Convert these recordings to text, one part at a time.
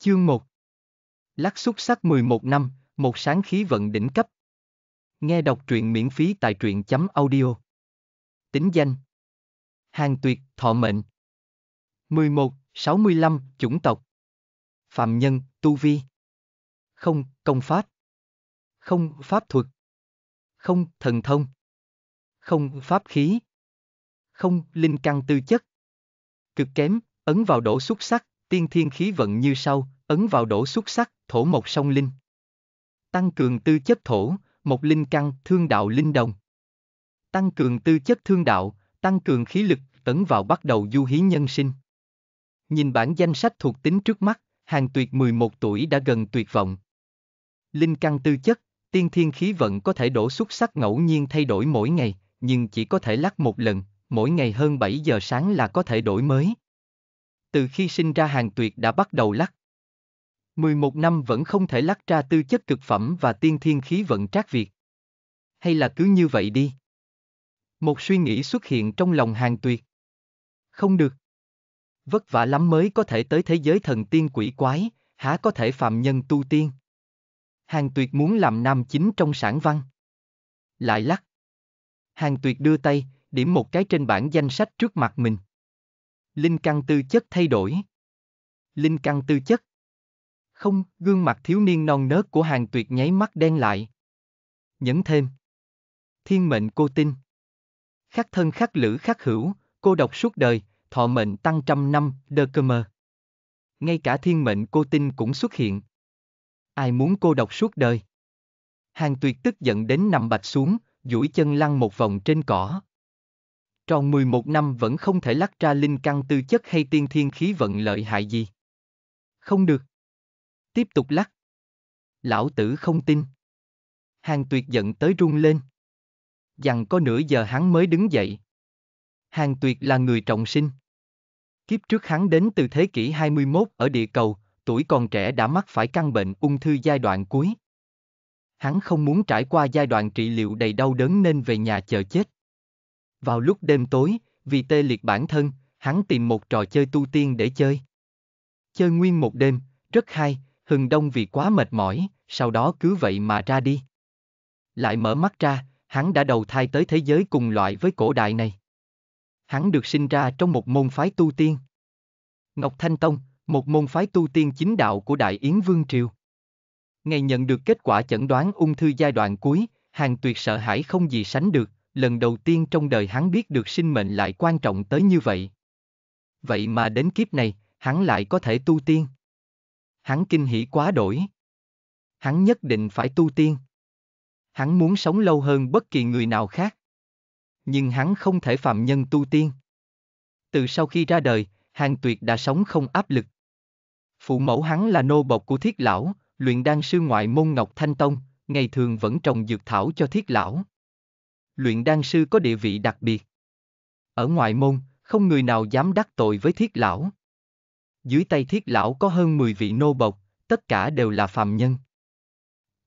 Chương 1 Lắc xuất sắc 11 năm, một sáng khí vận đỉnh cấp. Nghe đọc truyện miễn phí tại truyện chấm audio. Tính danh Hàng tuyệt, thọ mệnh 11, 65, chủng tộc Phạm nhân, tu vi Không, công pháp Không, pháp thuật Không, thần thông Không, pháp khí Không, linh căn tư chất Cực kém, ấn vào đổ xuất sắc tiên thiên khí vận như sau, ấn vào đổ xuất sắc, thổ một song linh. Tăng cường tư chất thổ, một linh căn, thương đạo linh đồng. Tăng cường tư chất thương đạo, tăng cường khí lực, tấn vào bắt đầu du hí nhân sinh. Nhìn bản danh sách thuộc tính trước mắt, hàng tuyệt 11 tuổi đã gần tuyệt vọng. Linh căn tư chất, tiên thiên khí vận có thể đổ xuất sắc ngẫu nhiên thay đổi mỗi ngày, nhưng chỉ có thể lắc một lần, mỗi ngày hơn 7 giờ sáng là có thể đổi mới từ khi sinh ra hàng tuyệt đã bắt đầu lắc. 11 năm vẫn không thể lắc ra tư chất cực phẩm và tiên thiên khí vận trác việt. Hay là cứ như vậy đi. Một suy nghĩ xuất hiện trong lòng hàng tuyệt. Không được. Vất vả lắm mới có thể tới thế giới thần tiên quỷ quái, há có thể phạm nhân tu tiên. Hàng tuyệt muốn làm nam chính trong sản văn. Lại lắc. Hàng tuyệt đưa tay, điểm một cái trên bảng danh sách trước mặt mình. Linh căn tư chất thay đổi. Linh căn tư chất. Không, gương mặt thiếu niên non nớt của hàng tuyệt nháy mắt đen lại. Nhấn thêm. Thiên mệnh cô tin. Khắc thân khắc lữ khắc hữu, cô độc suốt đời, thọ mệnh tăng trăm năm, đơ cơ mơ. Ngay cả thiên mệnh cô tin cũng xuất hiện. Ai muốn cô độc suốt đời? Hàng tuyệt tức giận đến nằm bạch xuống, duỗi chân lăn một vòng trên cỏ. Tròn 11 năm vẫn không thể lắc ra linh căn tư chất hay tiên thiên khí vận lợi hại gì. Không được. Tiếp tục lắc. Lão tử không tin. Hàng tuyệt giận tới rung lên. Dằn có nửa giờ hắn mới đứng dậy. Hàng tuyệt là người trọng sinh. Kiếp trước hắn đến từ thế kỷ 21 ở địa cầu, tuổi còn trẻ đã mắc phải căn bệnh ung thư giai đoạn cuối. Hắn không muốn trải qua giai đoạn trị liệu đầy đau đớn nên về nhà chờ chết. Vào lúc đêm tối, vì tê liệt bản thân, hắn tìm một trò chơi tu tiên để chơi. Chơi nguyên một đêm, rất hay, hừng đông vì quá mệt mỏi, sau đó cứ vậy mà ra đi. Lại mở mắt ra, hắn đã đầu thai tới thế giới cùng loại với cổ đại này. Hắn được sinh ra trong một môn phái tu tiên. Ngọc Thanh Tông, một môn phái tu tiên chính đạo của Đại Yến Vương Triều. Ngày nhận được kết quả chẩn đoán ung thư giai đoạn cuối, hàng tuyệt sợ hãi không gì sánh được, lần đầu tiên trong đời hắn biết được sinh mệnh lại quan trọng tới như vậy. Vậy mà đến kiếp này, hắn lại có thể tu tiên. Hắn kinh hỉ quá đổi. Hắn nhất định phải tu tiên. Hắn muốn sống lâu hơn bất kỳ người nào khác. Nhưng hắn không thể phạm nhân tu tiên. Từ sau khi ra đời, Hàng Tuyệt đã sống không áp lực. Phụ mẫu hắn là nô bộc của Thiết Lão, luyện đan sư ngoại môn Ngọc Thanh Tông, ngày thường vẫn trồng dược thảo cho Thiết Lão luyện đan sư có địa vị đặc biệt. Ở ngoại môn, không người nào dám đắc tội với thiết lão. Dưới tay thiết lão có hơn 10 vị nô bộc, tất cả đều là phàm nhân.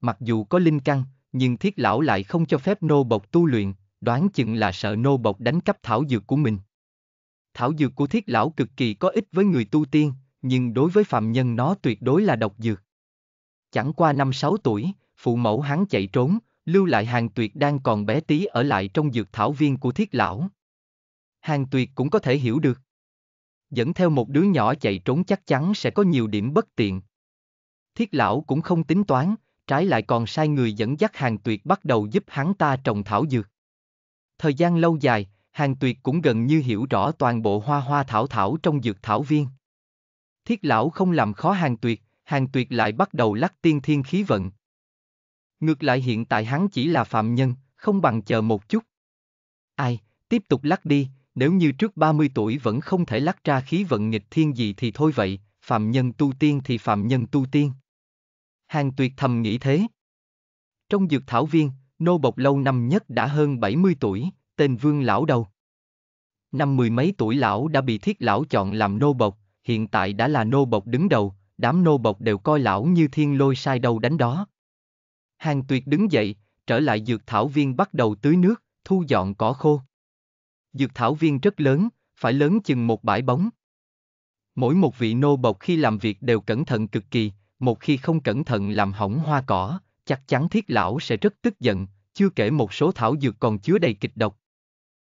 Mặc dù có linh căn, nhưng thiết lão lại không cho phép nô bộc tu luyện, đoán chừng là sợ nô bộc đánh cắp thảo dược của mình. Thảo dược của thiết lão cực kỳ có ích với người tu tiên, nhưng đối với phàm nhân nó tuyệt đối là độc dược. Chẳng qua năm sáu tuổi, phụ mẫu hắn chạy trốn, lưu lại hàng tuyệt đang còn bé tí ở lại trong dược thảo viên của thiết lão. Hàng tuyệt cũng có thể hiểu được. Dẫn theo một đứa nhỏ chạy trốn chắc chắn sẽ có nhiều điểm bất tiện. Thiết lão cũng không tính toán, trái lại còn sai người dẫn dắt hàng tuyệt bắt đầu giúp hắn ta trồng thảo dược. Thời gian lâu dài, hàng tuyệt cũng gần như hiểu rõ toàn bộ hoa hoa thảo thảo trong dược thảo viên. Thiết lão không làm khó hàng tuyệt, hàng tuyệt lại bắt đầu lắc tiên thiên khí vận, Ngược lại hiện tại hắn chỉ là phạm nhân, không bằng chờ một chút. Ai, tiếp tục lắc đi, nếu như trước 30 tuổi vẫn không thể lắc ra khí vận nghịch thiên gì thì thôi vậy, phạm nhân tu tiên thì phạm nhân tu tiên. Hàng tuyệt thầm nghĩ thế. Trong dược thảo viên, nô bộc lâu năm nhất đã hơn 70 tuổi, tên vương lão đầu. Năm mười mấy tuổi lão đã bị thiết lão chọn làm nô bộc, hiện tại đã là nô bộc đứng đầu, đám nô bộc đều coi lão như thiên lôi sai đâu đánh đó. Hàng tuyệt đứng dậy, trở lại dược thảo viên bắt đầu tưới nước, thu dọn cỏ khô. Dược thảo viên rất lớn, phải lớn chừng một bãi bóng. Mỗi một vị nô bộc khi làm việc đều cẩn thận cực kỳ, một khi không cẩn thận làm hỏng hoa cỏ, chắc chắn thiết lão sẽ rất tức giận, chưa kể một số thảo dược còn chứa đầy kịch độc.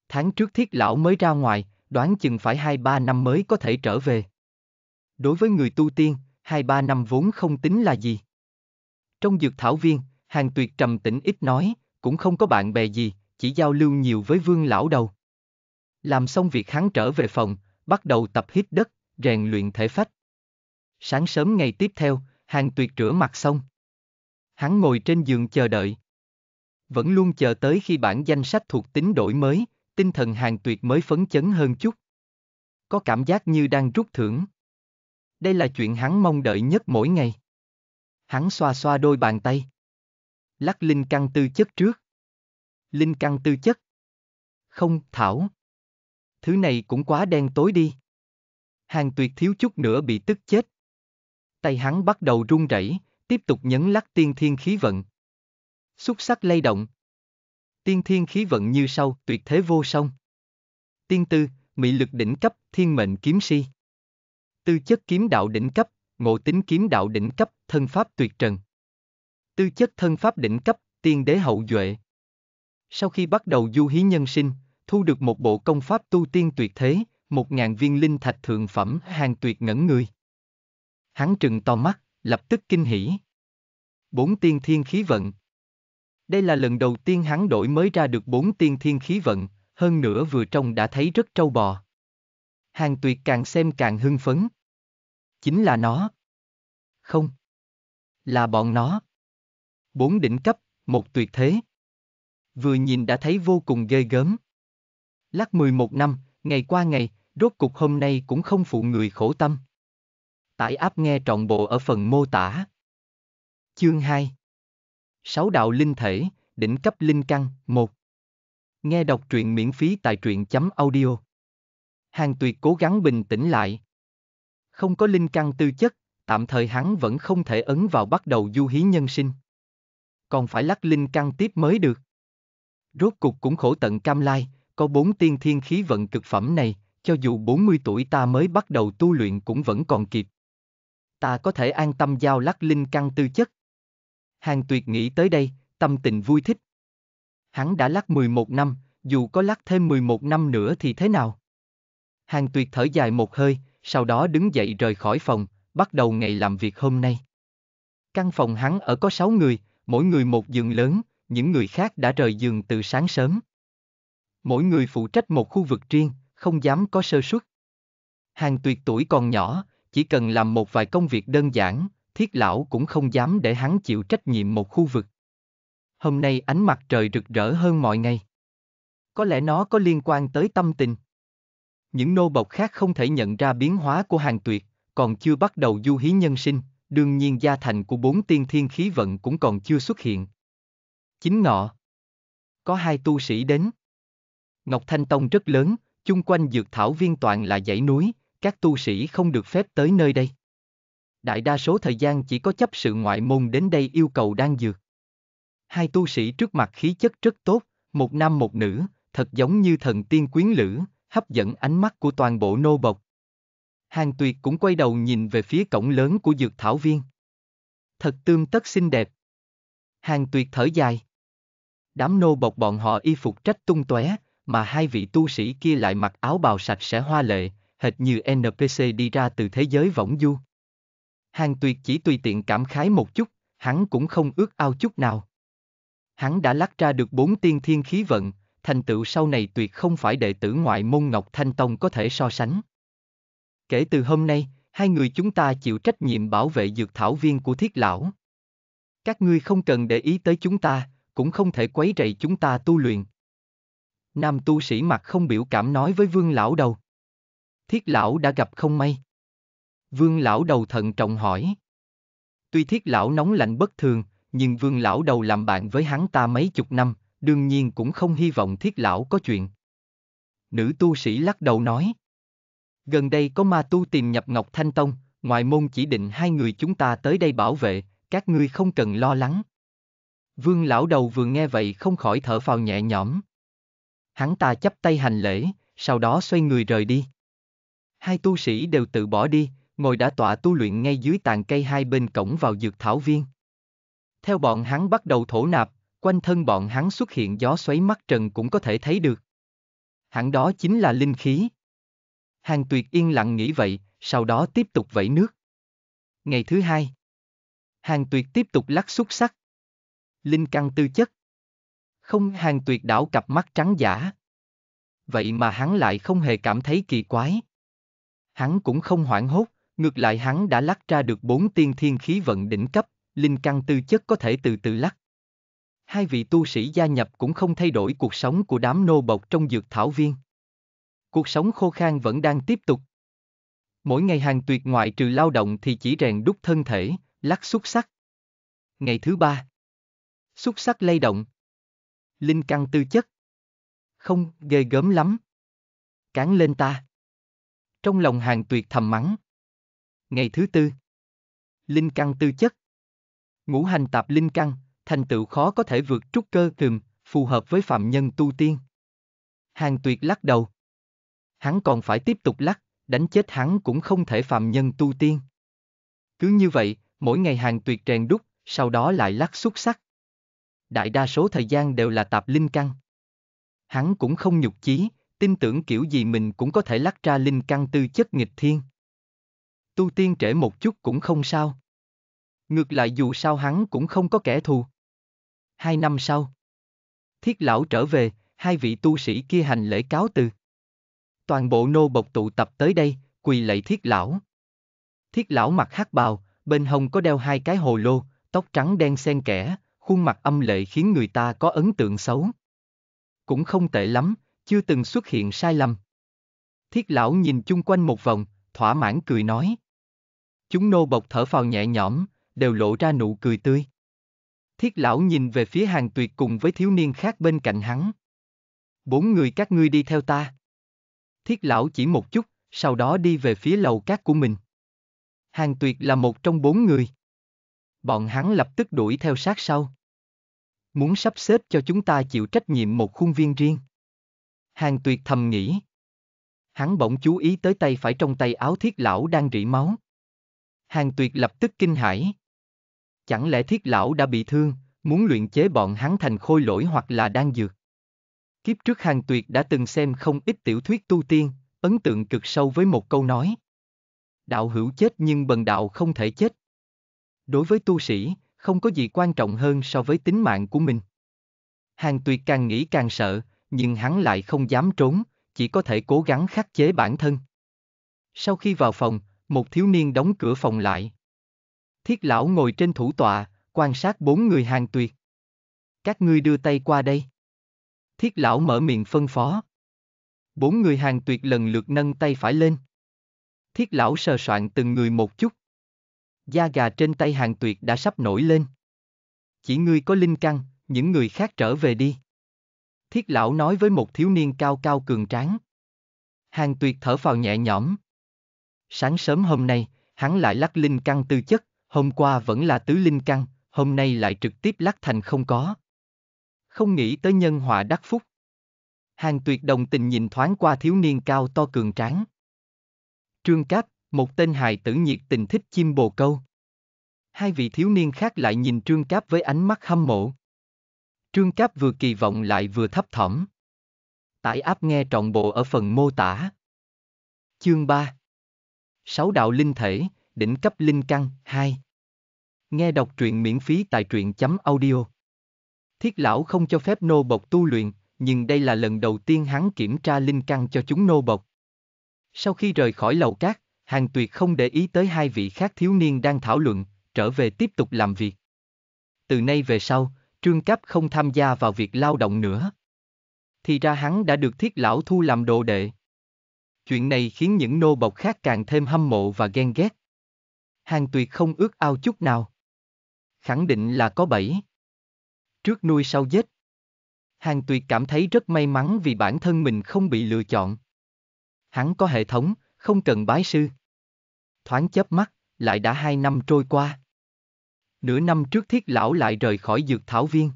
Tháng trước thiết lão mới ra ngoài, đoán chừng phải 2-3 năm mới có thể trở về. Đối với người tu tiên, 2-3 năm vốn không tính là gì. Trong dược thảo viên, Hàng tuyệt trầm tĩnh ít nói, cũng không có bạn bè gì, chỉ giao lưu nhiều với vương lão đầu. Làm xong việc hắn trở về phòng, bắt đầu tập hít đất, rèn luyện thể phách. Sáng sớm ngày tiếp theo, hàng tuyệt rửa mặt xong. Hắn ngồi trên giường chờ đợi. Vẫn luôn chờ tới khi bản danh sách thuộc tính đổi mới, tinh thần hàng tuyệt mới phấn chấn hơn chút. Có cảm giác như đang rút thưởng. Đây là chuyện hắn mong đợi nhất mỗi ngày. Hắn xoa xoa đôi bàn tay. Lắc linh căn tư chất trước. Linh căn tư chất. Không, Thảo. Thứ này cũng quá đen tối đi. Hàng tuyệt thiếu chút nữa bị tức chết. Tay hắn bắt đầu run rẩy, tiếp tục nhấn lắc tiên thiên khí vận. Xúc sắc lay động. Tiên thiên khí vận như sau, tuyệt thế vô song. Tiên tư, mị lực đỉnh cấp, thiên mệnh kiếm si. Tư chất kiếm đạo đỉnh cấp, ngộ tính kiếm đạo đỉnh cấp, thân pháp tuyệt trần. Tư chất thân pháp đỉnh cấp, tiên đế hậu duệ. Sau khi bắt đầu du hí nhân sinh, thu được một bộ công pháp tu tiên tuyệt thế, một ngàn viên linh thạch thượng phẩm hàng tuyệt ngẩn người. Hắn trừng to mắt, lập tức kinh hỉ. Bốn tiên thiên khí vận. Đây là lần đầu tiên hắn đổi mới ra được bốn tiên thiên khí vận, hơn nữa vừa trông đã thấy rất trâu bò. Hàng tuyệt càng xem càng hưng phấn. Chính là nó. Không. Là bọn nó bốn đỉnh cấp, một tuyệt thế. Vừa nhìn đã thấy vô cùng ghê gớm. Lắc 11 năm, ngày qua ngày, rốt cục hôm nay cũng không phụ người khổ tâm. Tải áp nghe trọn bộ ở phần mô tả. Chương 2 Sáu đạo linh thể, đỉnh cấp linh căn 1 Nghe đọc truyện miễn phí tại truyện.audio chấm Hàng tuyệt cố gắng bình tĩnh lại. Không có linh căn tư chất, tạm thời hắn vẫn không thể ấn vào bắt đầu du hí nhân sinh còn phải lắc linh căn tiếp mới được. Rốt cục cũng khổ tận cam lai, có bốn tiên thiên khí vận cực phẩm này, cho dù 40 tuổi ta mới bắt đầu tu luyện cũng vẫn còn kịp. Ta có thể an tâm giao lắc linh căn tư chất. Hàng tuyệt nghĩ tới đây, tâm tình vui thích. Hắn đã lắc 11 năm, dù có lắc thêm 11 năm nữa thì thế nào? Hàng tuyệt thở dài một hơi, sau đó đứng dậy rời khỏi phòng, bắt đầu ngày làm việc hôm nay. Căn phòng hắn ở có 6 người, mỗi người một giường lớn, những người khác đã rời giường từ sáng sớm. Mỗi người phụ trách một khu vực riêng, không dám có sơ suất. Hàng tuyệt tuổi còn nhỏ, chỉ cần làm một vài công việc đơn giản, thiết lão cũng không dám để hắn chịu trách nhiệm một khu vực. Hôm nay ánh mặt trời rực rỡ hơn mọi ngày. Có lẽ nó có liên quan tới tâm tình. Những nô bộc khác không thể nhận ra biến hóa của hàng tuyệt, còn chưa bắt đầu du hí nhân sinh, đương nhiên gia thành của bốn tiên thiên khí vận cũng còn chưa xuất hiện. Chính ngọ. Có hai tu sĩ đến. Ngọc Thanh Tông rất lớn, chung quanh dược thảo viên toàn là dãy núi, các tu sĩ không được phép tới nơi đây. Đại đa số thời gian chỉ có chấp sự ngoại môn đến đây yêu cầu đang dược. Hai tu sĩ trước mặt khí chất rất tốt, một nam một nữ, thật giống như thần tiên quyến lữ, hấp dẫn ánh mắt của toàn bộ nô bộc. Hàng Tuyệt cũng quay đầu nhìn về phía cổng lớn của dược thảo viên. Thật tươm tất xinh đẹp. Hàng Tuyệt thở dài. Đám nô bộc bọn họ y phục trách tung tóe, mà hai vị tu sĩ kia lại mặc áo bào sạch sẽ hoa lệ, hệt như NPC đi ra từ thế giới võng du. Hàng Tuyệt chỉ tùy tiện cảm khái một chút, hắn cũng không ước ao chút nào. Hắn đã lắc ra được bốn tiên thiên khí vận, thành tựu sau này tuyệt không phải đệ tử ngoại môn Ngọc Thanh Tông có thể so sánh. Kể từ hôm nay, hai người chúng ta chịu trách nhiệm bảo vệ dược thảo viên của thiết lão. Các ngươi không cần để ý tới chúng ta, cũng không thể quấy rầy chúng ta tu luyện. Nam tu sĩ mặt không biểu cảm nói với vương lão đầu. Thiết lão đã gặp không may. Vương lão đầu thận trọng hỏi. Tuy thiết lão nóng lạnh bất thường, nhưng vương lão đầu làm bạn với hắn ta mấy chục năm, đương nhiên cũng không hy vọng thiết lão có chuyện. Nữ tu sĩ lắc đầu nói. Gần đây có ma tu tìm nhập Ngọc Thanh Tông, ngoại môn chỉ định hai người chúng ta tới đây bảo vệ, các ngươi không cần lo lắng. Vương lão đầu vừa nghe vậy không khỏi thở phào nhẹ nhõm. Hắn ta chấp tay hành lễ, sau đó xoay người rời đi. Hai tu sĩ đều tự bỏ đi, ngồi đã tọa tu luyện ngay dưới tàn cây hai bên cổng vào dược thảo viên. Theo bọn hắn bắt đầu thổ nạp, quanh thân bọn hắn xuất hiện gió xoáy mắt trần cũng có thể thấy được. Hẳn đó chính là linh khí. Hàng tuyệt yên lặng nghĩ vậy, sau đó tiếp tục vẫy nước. Ngày thứ hai, hàng tuyệt tiếp tục lắc xuất sắc. Linh căn tư chất. Không hàng tuyệt đảo cặp mắt trắng giả. Vậy mà hắn lại không hề cảm thấy kỳ quái. Hắn cũng không hoảng hốt, ngược lại hắn đã lắc ra được bốn tiên thiên khí vận đỉnh cấp, linh căn tư chất có thể từ từ lắc. Hai vị tu sĩ gia nhập cũng không thay đổi cuộc sống của đám nô bộc trong dược thảo viên. Cuộc sống khô khan vẫn đang tiếp tục. Mỗi ngày hàng tuyệt ngoại trừ lao động thì chỉ rèn đúc thân thể, lắc xúc sắc. Ngày thứ ba. Xúc sắc lay động. Linh căn tư chất. Không, ghê gớm lắm. Cán lên ta. Trong lòng hàng tuyệt thầm mắng. Ngày thứ tư. Linh căn tư chất. Ngũ hành tạp linh căn, thành tựu khó có thể vượt trúc cơ thường, phù hợp với phạm nhân tu tiên. Hàng tuyệt lắc đầu hắn còn phải tiếp tục lắc, đánh chết hắn cũng không thể phạm nhân tu tiên. Cứ như vậy, mỗi ngày hàng tuyệt rèn đúc, sau đó lại lắc xuất sắc. Đại đa số thời gian đều là tạp linh căn. Hắn cũng không nhục chí, tin tưởng kiểu gì mình cũng có thể lắc ra linh căn tư chất nghịch thiên. Tu tiên trễ một chút cũng không sao. Ngược lại dù sao hắn cũng không có kẻ thù. Hai năm sau, thiết lão trở về, hai vị tu sĩ kia hành lễ cáo từ toàn bộ nô bộc tụ tập tới đây, quỳ lạy thiết lão. Thiết lão mặc hắc bào, bên hông có đeo hai cái hồ lô, tóc trắng đen xen kẽ, khuôn mặt âm lệ khiến người ta có ấn tượng xấu. Cũng không tệ lắm, chưa từng xuất hiện sai lầm. Thiết lão nhìn chung quanh một vòng, thỏa mãn cười nói. Chúng nô bộc thở phào nhẹ nhõm, đều lộ ra nụ cười tươi. Thiết lão nhìn về phía hàng tuyệt cùng với thiếu niên khác bên cạnh hắn. Bốn người các ngươi đi theo ta thiết lão chỉ một chút, sau đó đi về phía lầu cát của mình. Hàng tuyệt là một trong bốn người. Bọn hắn lập tức đuổi theo sát sau. Muốn sắp xếp cho chúng ta chịu trách nhiệm một khuôn viên riêng. Hàng tuyệt thầm nghĩ. Hắn bỗng chú ý tới tay phải trong tay áo thiết lão đang rỉ máu. Hàng tuyệt lập tức kinh hãi. Chẳng lẽ thiết lão đã bị thương, muốn luyện chế bọn hắn thành khôi lỗi hoặc là đang dược. Kiếp trước Hàng Tuyệt đã từng xem không ít tiểu thuyết tu tiên, ấn tượng cực sâu với một câu nói. Đạo hữu chết nhưng bần đạo không thể chết. Đối với tu sĩ, không có gì quan trọng hơn so với tính mạng của mình. Hàng Tuyệt càng nghĩ càng sợ, nhưng hắn lại không dám trốn, chỉ có thể cố gắng khắc chế bản thân. Sau khi vào phòng, một thiếu niên đóng cửa phòng lại. Thiết lão ngồi trên thủ tọa, quan sát bốn người Hàng Tuyệt. Các ngươi đưa tay qua đây thiết lão mở miệng phân phó. Bốn người hàng tuyệt lần lượt nâng tay phải lên. Thiết lão sờ soạn từng người một chút. Da gà trên tay hàng tuyệt đã sắp nổi lên. Chỉ ngươi có linh căn, những người khác trở về đi. Thiết lão nói với một thiếu niên cao cao cường tráng. Hàng tuyệt thở vào nhẹ nhõm. Sáng sớm hôm nay, hắn lại lắc linh căn tư chất, hôm qua vẫn là tứ linh căn, hôm nay lại trực tiếp lắc thành không có không nghĩ tới nhân họa đắc phúc. Hàng tuyệt đồng tình nhìn thoáng qua thiếu niên cao to cường tráng. Trương Cáp, một tên hài tử nhiệt tình thích chim bồ câu. Hai vị thiếu niên khác lại nhìn Trương Cáp với ánh mắt hâm mộ. Trương Cáp vừa kỳ vọng lại vừa thấp thỏm. Tải áp nghe trọn bộ ở phần mô tả. Chương 3 Sáu đạo linh thể, đỉnh cấp linh căn 2 Nghe đọc truyện miễn phí tại truyện chấm audio Thiết lão không cho phép nô bộc tu luyện, nhưng đây là lần đầu tiên hắn kiểm tra linh căn cho chúng nô bộc. Sau khi rời khỏi lầu cát, Hàng Tuyệt không để ý tới hai vị khác thiếu niên đang thảo luận, trở về tiếp tục làm việc. Từ nay về sau, Trương Cáp không tham gia vào việc lao động nữa. Thì ra hắn đã được thiết lão thu làm đồ đệ. Chuyện này khiến những nô bộc khác càng thêm hâm mộ và ghen ghét. Hàng Tuyệt không ước ao chút nào. Khẳng định là có bẫy trước nuôi sau giết. Hàng Tuyệt cảm thấy rất may mắn vì bản thân mình không bị lựa chọn. Hắn có hệ thống, không cần bái sư. Thoáng chớp mắt, lại đã hai năm trôi qua. Nửa năm trước thiết lão lại rời khỏi dược thảo viên.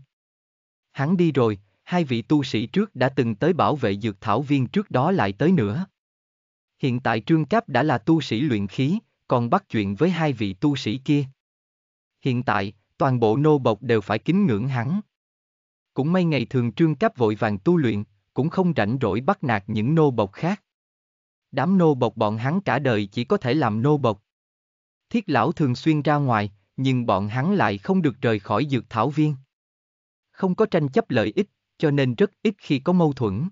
Hắn đi rồi, hai vị tu sĩ trước đã từng tới bảo vệ dược thảo viên trước đó lại tới nữa. Hiện tại Trương Cáp đã là tu sĩ luyện khí, còn bắt chuyện với hai vị tu sĩ kia. Hiện tại, toàn bộ nô bộc đều phải kính ngưỡng hắn. Cũng may ngày thường trương cáp vội vàng tu luyện, cũng không rảnh rỗi bắt nạt những nô bộc khác. Đám nô bộc bọn hắn cả đời chỉ có thể làm nô bộc. Thiết lão thường xuyên ra ngoài, nhưng bọn hắn lại không được rời khỏi dược thảo viên. Không có tranh chấp lợi ích, cho nên rất ít khi có mâu thuẫn.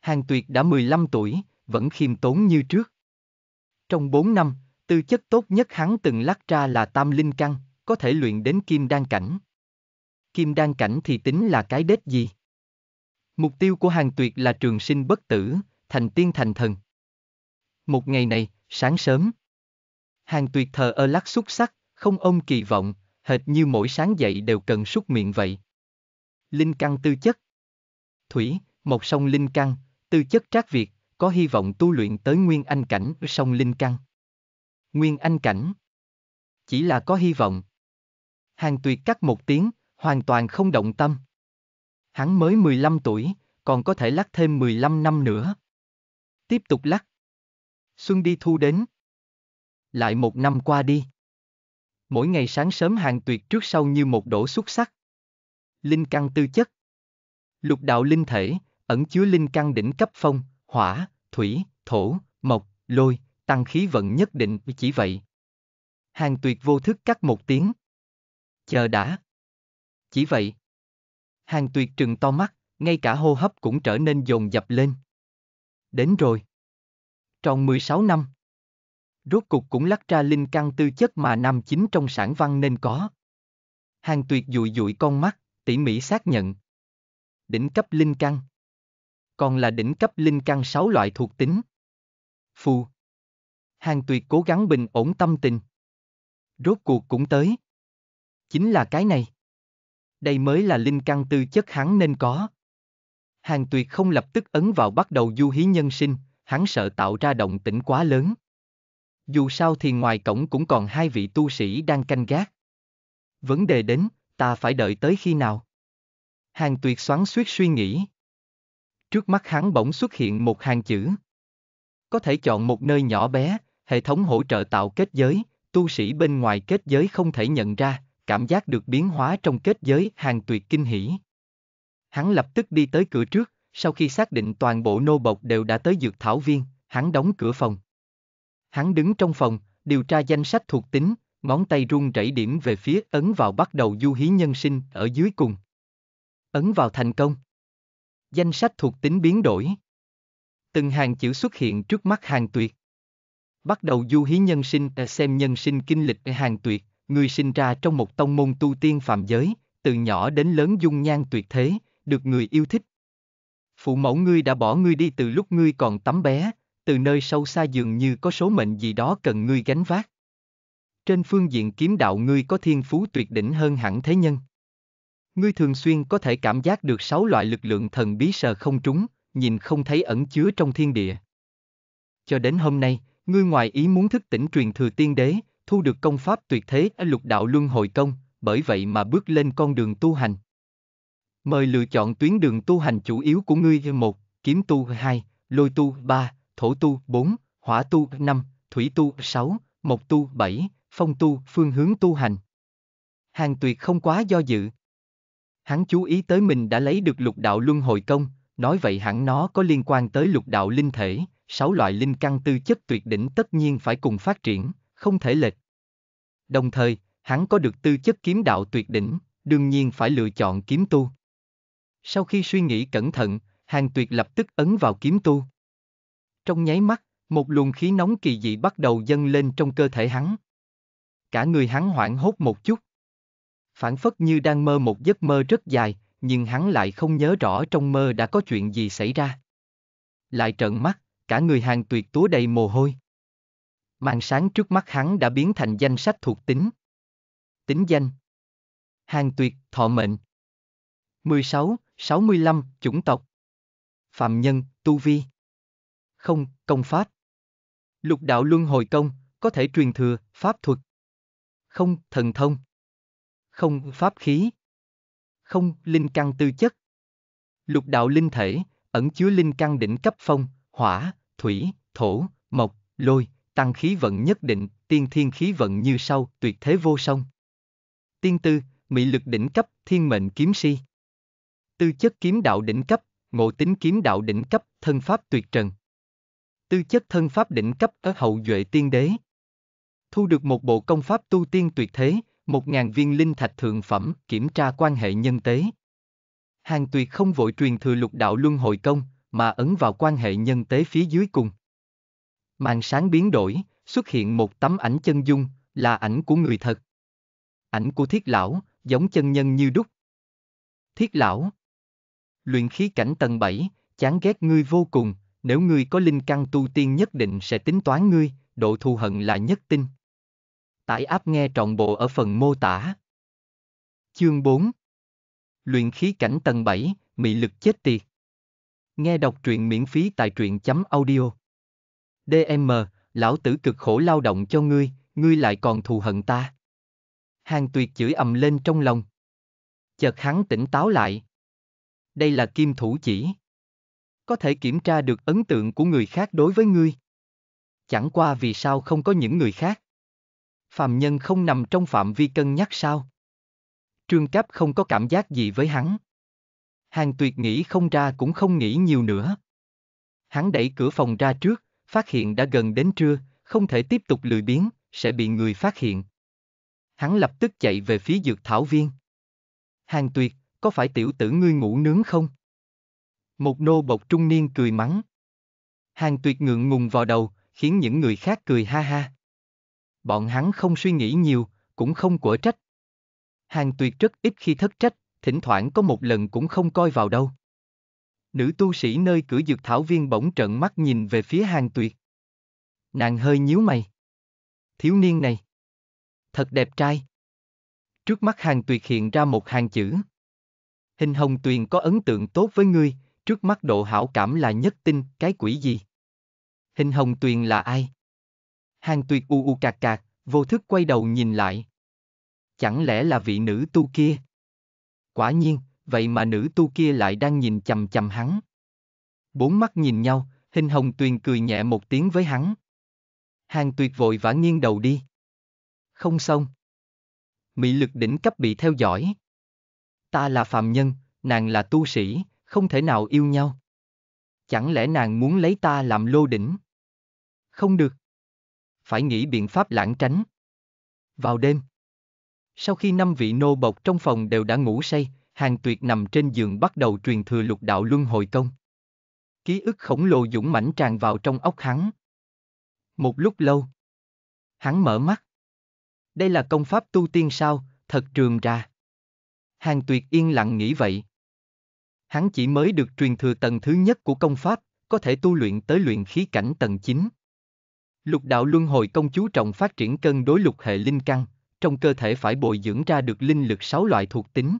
Hàng tuyệt đã 15 tuổi, vẫn khiêm tốn như trước. Trong 4 năm, tư chất tốt nhất hắn từng lắc ra là tam linh căn, có thể luyện đến kim đan cảnh. Kim đan cảnh thì tính là cái đết gì? Mục tiêu của hàng tuyệt là trường sinh bất tử, thành tiên thành thần. Một ngày này, sáng sớm. Hàng tuyệt thờ ơ lắc xuất sắc, không ôm kỳ vọng, hệt như mỗi sáng dậy đều cần súc miệng vậy. Linh căn tư chất Thủy, một sông linh căn, tư chất trác việt, có hy vọng tu luyện tới nguyên anh cảnh sông linh căn. Nguyên anh cảnh Chỉ là có hy vọng. Hàng tuyệt cắt một tiếng, hoàn toàn không động tâm. Hắn mới 15 tuổi, còn có thể lắc thêm 15 năm nữa. Tiếp tục lắc. Xuân đi thu đến. Lại một năm qua đi. Mỗi ngày sáng sớm hàng tuyệt trước sau như một đổ xuất sắc. Linh căn tư chất. Lục đạo linh thể, ẩn chứa linh căn đỉnh cấp phong, hỏa, thủy, thổ, mộc, lôi, tăng khí vận nhất định chỉ vậy. Hàng tuyệt vô thức cắt một tiếng. Chờ đã. Chỉ vậy. Hàng tuyệt trừng to mắt, ngay cả hô hấp cũng trở nên dồn dập lên. Đến rồi. Tròn 16 năm. Rốt cục cũng lắc ra linh căn tư chất mà nam chính trong sản văn nên có. Hàng tuyệt dụi dụi con mắt, tỉ mỉ xác nhận. Đỉnh cấp linh căn. Còn là đỉnh cấp linh căn sáu loại thuộc tính. Phù. Hàng tuyệt cố gắng bình ổn tâm tình. Rốt cuộc cũng tới chính là cái này. Đây mới là linh căn tư chất hắn nên có. Hàng tuyệt không lập tức ấn vào bắt đầu du hí nhân sinh, hắn sợ tạo ra động tĩnh quá lớn. Dù sao thì ngoài cổng cũng còn hai vị tu sĩ đang canh gác. Vấn đề đến, ta phải đợi tới khi nào? Hàng tuyệt xoắn suýt suy nghĩ. Trước mắt hắn bỗng xuất hiện một hàng chữ. Có thể chọn một nơi nhỏ bé, hệ thống hỗ trợ tạo kết giới, tu sĩ bên ngoài kết giới không thể nhận ra, cảm giác được biến hóa trong kết giới hàng tuyệt kinh hỉ. Hắn lập tức đi tới cửa trước, sau khi xác định toàn bộ nô bộc đều đã tới dược thảo viên, hắn đóng cửa phòng. Hắn đứng trong phòng, điều tra danh sách thuộc tính, ngón tay run rẩy điểm về phía ấn vào bắt đầu du hí nhân sinh ở dưới cùng. Ấn vào thành công. Danh sách thuộc tính biến đổi. Từng hàng chữ xuất hiện trước mắt hàng tuyệt. Bắt đầu du hí nhân sinh xem nhân sinh kinh lịch hàng tuyệt, ngươi sinh ra trong một tông môn tu tiên phạm giới, từ nhỏ đến lớn dung nhan tuyệt thế, được người yêu thích. Phụ mẫu ngươi đã bỏ ngươi đi từ lúc ngươi còn tắm bé, từ nơi sâu xa dường như có số mệnh gì đó cần ngươi gánh vác. Trên phương diện kiếm đạo ngươi có thiên phú tuyệt đỉnh hơn hẳn thế nhân. Ngươi thường xuyên có thể cảm giác được sáu loại lực lượng thần bí sờ không trúng, nhìn không thấy ẩn chứa trong thiên địa. Cho đến hôm nay, ngươi ngoài ý muốn thức tỉnh truyền thừa tiên đế, thu được công pháp tuyệt thế lục đạo luân hồi công, bởi vậy mà bước lên con đường tu hành. Mời lựa chọn tuyến đường tu hành chủ yếu của ngươi một Kiếm tu 2, Lôi tu 3, Thổ tu 4, Hỏa tu 5, Thủy tu 6, Mộc tu 7, Phong tu phương hướng tu hành. Hàng tuyệt không quá do dự. Hắn chú ý tới mình đã lấy được lục đạo luân hồi công, nói vậy hẳn nó có liên quan tới lục đạo linh thể, sáu loại linh căn tư chất tuyệt đỉnh tất nhiên phải cùng phát triển, không thể lệch. Đồng thời, hắn có được tư chất kiếm đạo tuyệt đỉnh, đương nhiên phải lựa chọn kiếm tu. Sau khi suy nghĩ cẩn thận, hàng tuyệt lập tức ấn vào kiếm tu. Trong nháy mắt, một luồng khí nóng kỳ dị bắt đầu dâng lên trong cơ thể hắn. Cả người hắn hoảng hốt một chút. Phản phất như đang mơ một giấc mơ rất dài, nhưng hắn lại không nhớ rõ trong mơ đã có chuyện gì xảy ra. Lại trợn mắt, cả người hàng tuyệt túa đầy mồ hôi. Màn sáng trước mắt hắn đã biến thành danh sách thuộc tính. Tính danh Hàng tuyệt, thọ mệnh 16, 65, chủng tộc Phạm nhân, tu vi Không, công pháp Lục đạo luân hồi công, có thể truyền thừa, pháp thuật Không, thần thông Không, pháp khí Không, linh căn tư chất Lục đạo linh thể, ẩn chứa linh căn đỉnh cấp phong, hỏa, thủy, thổ, mộc, lôi, tăng khí vận nhất định, tiên thiên khí vận như sau, tuyệt thế vô song. Tiên tư, mị lực đỉnh cấp, thiên mệnh kiếm si. Tư chất kiếm đạo đỉnh cấp, ngộ tính kiếm đạo đỉnh cấp, thân pháp tuyệt trần. Tư chất thân pháp đỉnh cấp ở hậu duệ tiên đế. Thu được một bộ công pháp tu tiên tuyệt thế, một ngàn viên linh thạch thượng phẩm, kiểm tra quan hệ nhân tế. Hàng tuyệt không vội truyền thừa lục đạo luân hồi công, mà ấn vào quan hệ nhân tế phía dưới cùng. Màn sáng biến đổi, xuất hiện một tấm ảnh chân dung, là ảnh của người thật. Ảnh của thiết lão, giống chân nhân như đúc. Thiết lão Luyện khí cảnh tầng 7, chán ghét ngươi vô cùng, nếu ngươi có linh căn tu tiên nhất định sẽ tính toán ngươi, độ thù hận là nhất tinh. Tải áp nghe trọn bộ ở phần mô tả. Chương 4 Luyện khí cảnh tầng 7, mị lực chết tiệt. Nghe đọc truyện miễn phí tại truyện chấm audio. DM, lão tử cực khổ lao động cho ngươi, ngươi lại còn thù hận ta. Hàng tuyệt chửi ầm lên trong lòng. Chợt hắn tỉnh táo lại. Đây là kim thủ chỉ. Có thể kiểm tra được ấn tượng của người khác đối với ngươi. Chẳng qua vì sao không có những người khác. Phạm nhân không nằm trong phạm vi cân nhắc sao. Trương Cáp không có cảm giác gì với hắn. Hàng tuyệt nghĩ không ra cũng không nghĩ nhiều nữa. Hắn đẩy cửa phòng ra trước, phát hiện đã gần đến trưa, không thể tiếp tục lười biếng, sẽ bị người phát hiện. Hắn lập tức chạy về phía dược thảo viên. Hàng tuyệt, có phải tiểu tử ngươi ngủ nướng không? Một nô bộc trung niên cười mắng. Hàng tuyệt ngượng ngùng vào đầu, khiến những người khác cười ha ha. Bọn hắn không suy nghĩ nhiều, cũng không quở trách. Hàng tuyệt rất ít khi thất trách, thỉnh thoảng có một lần cũng không coi vào đâu. Nữ tu sĩ nơi cửa dược thảo viên bỗng trợn mắt nhìn về phía hàng tuyệt. Nàng hơi nhíu mày. Thiếu niên này. Thật đẹp trai. Trước mắt hàng tuyệt hiện ra một hàng chữ. Hình hồng tuyền có ấn tượng tốt với ngươi, trước mắt độ hảo cảm là nhất tinh, cái quỷ gì? Hình hồng tuyền là ai? Hàng tuyệt u u cạc cạc, vô thức quay đầu nhìn lại. Chẳng lẽ là vị nữ tu kia? Quả nhiên, vậy mà nữ tu kia lại đang nhìn chằm chằm hắn. Bốn mắt nhìn nhau, hình hồng tuyền cười nhẹ một tiếng với hắn. Hàng tuyệt vội vã nghiêng đầu đi. Không xong. Mị lực đỉnh cấp bị theo dõi. Ta là phàm nhân, nàng là tu sĩ, không thể nào yêu nhau. Chẳng lẽ nàng muốn lấy ta làm lô đỉnh? Không được. Phải nghĩ biện pháp lãng tránh. Vào đêm. Sau khi năm vị nô bộc trong phòng đều đã ngủ say, hàng tuyệt nằm trên giường bắt đầu truyền thừa lục đạo luân hồi công. Ký ức khổng lồ dũng mãnh tràn vào trong óc hắn. Một lúc lâu, hắn mở mắt. Đây là công pháp tu tiên sao, thật trường ra. Hàng tuyệt yên lặng nghĩ vậy. Hắn chỉ mới được truyền thừa tầng thứ nhất của công pháp, có thể tu luyện tới luyện khí cảnh tầng 9. Lục đạo luân hồi công chú trọng phát triển cân đối lục hệ linh căn, trong cơ thể phải bồi dưỡng ra được linh lực sáu loại thuộc tính.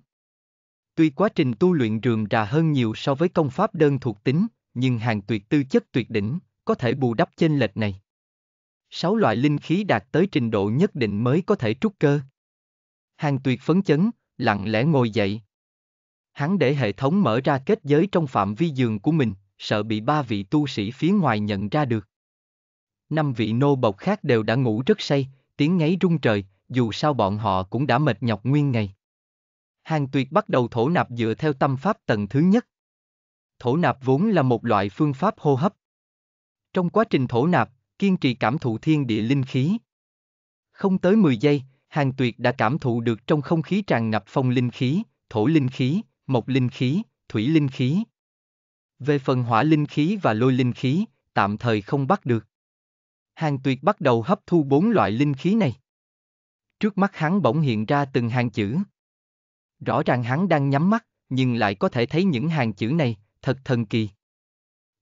Tuy quá trình tu luyện rườm rà hơn nhiều so với công pháp đơn thuộc tính, nhưng hàng tuyệt tư chất tuyệt đỉnh, có thể bù đắp trên lệch này. Sáu loại linh khí đạt tới trình độ nhất định mới có thể trúc cơ. Hàng tuyệt phấn chấn, lặng lẽ ngồi dậy. Hắn để hệ thống mở ra kết giới trong phạm vi giường của mình, sợ bị ba vị tu sĩ phía ngoài nhận ra được. Năm vị nô bộc khác đều đã ngủ rất say, tiếng ngáy rung trời, dù sao bọn họ cũng đã mệt nhọc nguyên ngày. Hàng Tuyệt bắt đầu thổ nạp dựa theo tâm pháp tầng thứ nhất. Thổ nạp vốn là một loại phương pháp hô hấp. Trong quá trình thổ nạp, kiên trì cảm thụ thiên địa linh khí. Không tới 10 giây, Hàng Tuyệt đã cảm thụ được trong không khí tràn ngập phong linh khí, thổ linh khí, mộc linh khí, thủy linh khí. Về phần hỏa linh khí và lôi linh khí, tạm thời không bắt được. Hàng Tuyệt bắt đầu hấp thu bốn loại linh khí này. Trước mắt hắn bỗng hiện ra từng hàng chữ. Rõ ràng hắn đang nhắm mắt, nhưng lại có thể thấy những hàng chữ này, thật thần kỳ.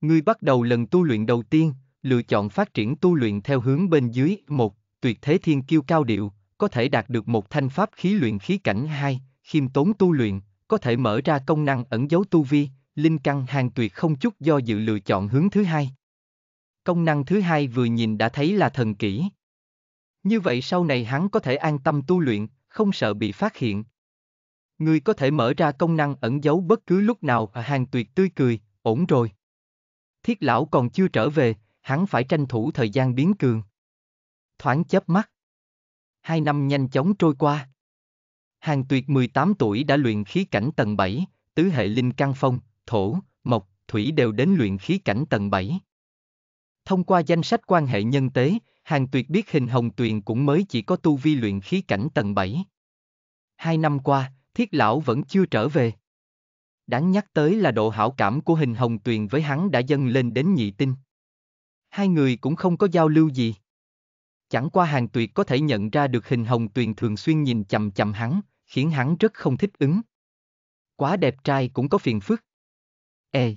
Ngươi bắt đầu lần tu luyện đầu tiên, lựa chọn phát triển tu luyện theo hướng bên dưới, một, tuyệt thế thiên kiêu cao điệu, có thể đạt được một thanh pháp khí luyện khí cảnh hai, khiêm tốn tu luyện, có thể mở ra công năng ẩn dấu tu vi, linh căn hàng tuyệt không chút do dự lựa chọn hướng thứ hai. Công năng thứ hai vừa nhìn đã thấy là thần kỹ. Như vậy sau này hắn có thể an tâm tu luyện, không sợ bị phát hiện, Ngươi có thể mở ra công năng ẩn giấu bất cứ lúc nào à hàng tuyệt tươi cười, ổn rồi. Thiết lão còn chưa trở về, hắn phải tranh thủ thời gian biến cường. Thoáng chớp mắt. Hai năm nhanh chóng trôi qua. Hàng tuyệt 18 tuổi đã luyện khí cảnh tầng 7, tứ hệ linh căn phong, thổ, mộc, thủy đều đến luyện khí cảnh tầng 7. Thông qua danh sách quan hệ nhân tế, Hàng Tuyệt biết hình hồng tuyền cũng mới chỉ có tu vi luyện khí cảnh tầng 7. Hai năm qua, thiết lão vẫn chưa trở về. Đáng nhắc tới là độ hảo cảm của hình hồng tuyền với hắn đã dâng lên đến nhị tinh. Hai người cũng không có giao lưu gì. Chẳng qua hàng tuyệt có thể nhận ra được hình hồng tuyền thường xuyên nhìn chầm chầm hắn, khiến hắn rất không thích ứng. Quá đẹp trai cũng có phiền phức. Ê!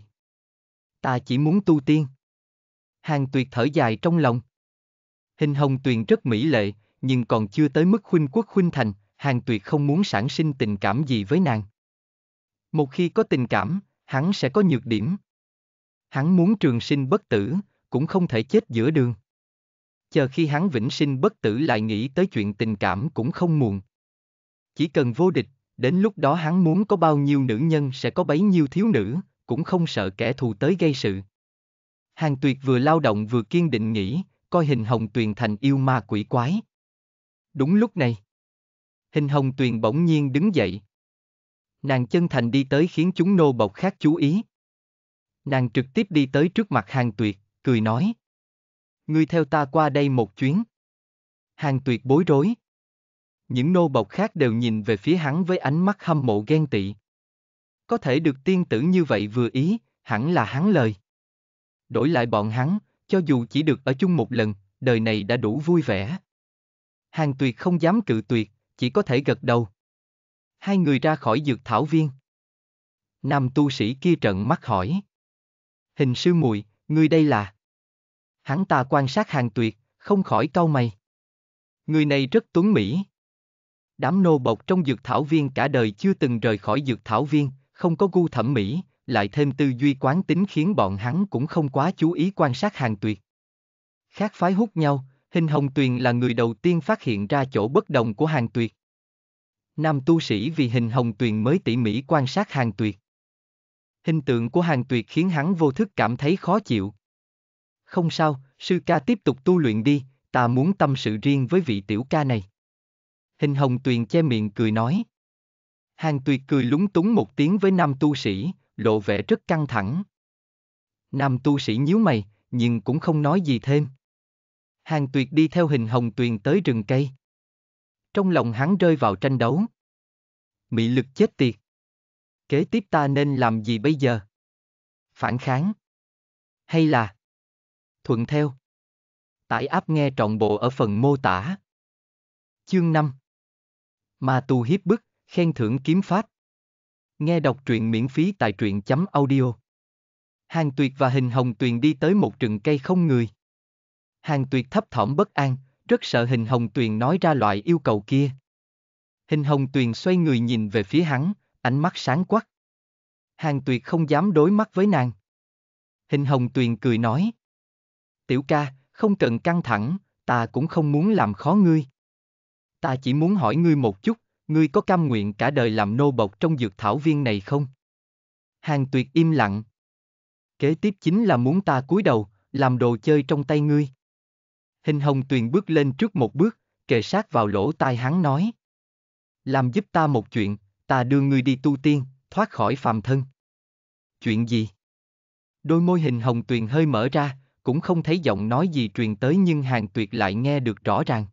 Ta chỉ muốn tu tiên. Hàng tuyệt thở dài trong lòng. Hình hồng tuyền rất mỹ lệ, nhưng còn chưa tới mức khuynh quốc khuynh thành, Hàng Tuyệt không muốn sản sinh tình cảm gì với nàng. Một khi có tình cảm, hắn sẽ có nhược điểm. Hắn muốn trường sinh bất tử, cũng không thể chết giữa đường. Chờ khi hắn vĩnh sinh bất tử lại nghĩ tới chuyện tình cảm cũng không muộn. Chỉ cần vô địch, đến lúc đó hắn muốn có bao nhiêu nữ nhân sẽ có bấy nhiêu thiếu nữ, cũng không sợ kẻ thù tới gây sự. Hàng tuyệt vừa lao động vừa kiên định nghĩ, coi hình hồng tuyền thành yêu ma quỷ quái. Đúng lúc này, Hình hồng tuyền bỗng nhiên đứng dậy. Nàng chân thành đi tới khiến chúng nô bộc khác chú ý. Nàng trực tiếp đi tới trước mặt hàng tuyệt, cười nói. Ngươi theo ta qua đây một chuyến. Hàng tuyệt bối rối. Những nô bộc khác đều nhìn về phía hắn với ánh mắt hâm mộ ghen tị. Có thể được tiên tử như vậy vừa ý, hẳn là hắn lời. Đổi lại bọn hắn, cho dù chỉ được ở chung một lần, đời này đã đủ vui vẻ. Hàng tuyệt không dám cự tuyệt, chỉ có thể gật đầu. Hai người ra khỏi dược thảo viên. Nam tu sĩ kia trận mắt hỏi. Hình sư mùi, người đây là... Hắn ta quan sát hàng tuyệt, không khỏi cau mày. Người này rất tuấn mỹ. Đám nô bộc trong dược thảo viên cả đời chưa từng rời khỏi dược thảo viên, không có gu thẩm mỹ, lại thêm tư duy quán tính khiến bọn hắn cũng không quá chú ý quan sát hàng tuyệt. Khác phái hút nhau, Hình Hồng Tuyền là người đầu tiên phát hiện ra chỗ bất đồng của hàng tuyệt. Nam tu sĩ vì hình Hồng Tuyền mới tỉ mỉ quan sát hàng tuyệt. Hình tượng của hàng tuyệt khiến hắn vô thức cảm thấy khó chịu. Không sao, sư ca tiếp tục tu luyện đi, ta muốn tâm sự riêng với vị tiểu ca này. Hình Hồng Tuyền che miệng cười nói. Hàng tuyệt cười lúng túng một tiếng với nam tu sĩ, lộ vẻ rất căng thẳng. Nam tu sĩ nhíu mày, nhưng cũng không nói gì thêm. Hàng Tuyệt đi theo hình hồng tuyền tới rừng cây. Trong lòng hắn rơi vào tranh đấu. Mị lực chết tiệt. Kế tiếp ta nên làm gì bây giờ? Phản kháng. Hay là thuận theo? Tải áp nghe trọn bộ ở phần mô tả. Chương 5 Ma tu hiếp bức, khen thưởng kiếm pháp. Nghe đọc truyện miễn phí tại truyện chấm audio. Hàng Tuyệt và Hình Hồng Tuyền đi tới một rừng cây không người. Hàng tuyệt thấp thỏm bất an, rất sợ hình hồng tuyền nói ra loại yêu cầu kia. Hình hồng tuyền xoay người nhìn về phía hắn, ánh mắt sáng quắc. Hàng tuyệt không dám đối mắt với nàng. Hình hồng tuyền cười nói. Tiểu ca, không cần căng thẳng, ta cũng không muốn làm khó ngươi. Ta chỉ muốn hỏi ngươi một chút, ngươi có cam nguyện cả đời làm nô bộc trong dược thảo viên này không? Hàng tuyệt im lặng. Kế tiếp chính là muốn ta cúi đầu, làm đồ chơi trong tay ngươi. Hình hồng tuyền bước lên trước một bước, kề sát vào lỗ tai hắn nói. Làm giúp ta một chuyện, ta đưa ngươi đi tu tiên, thoát khỏi phàm thân. Chuyện gì? Đôi môi hình hồng tuyền hơi mở ra, cũng không thấy giọng nói gì truyền tới nhưng hàng tuyệt lại nghe được rõ ràng.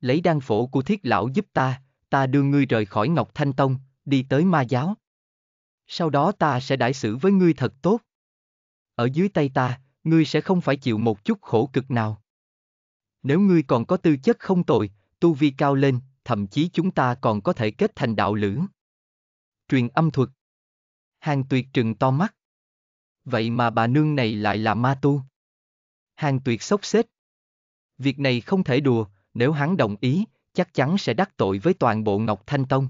Lấy đan phổ của thiết lão giúp ta, ta đưa ngươi rời khỏi Ngọc Thanh Tông, đi tới ma giáo. Sau đó ta sẽ đại xử với ngươi thật tốt. Ở dưới tay ta, ngươi sẽ không phải chịu một chút khổ cực nào nếu ngươi còn có tư chất không tội, tu vi cao lên, thậm chí chúng ta còn có thể kết thành đạo lữ. Truyền âm thuật. Hàng tuyệt trừng to mắt. Vậy mà bà nương này lại là ma tu. Hàng tuyệt sốc xếp. Việc này không thể đùa, nếu hắn đồng ý, chắc chắn sẽ đắc tội với toàn bộ Ngọc Thanh Tông.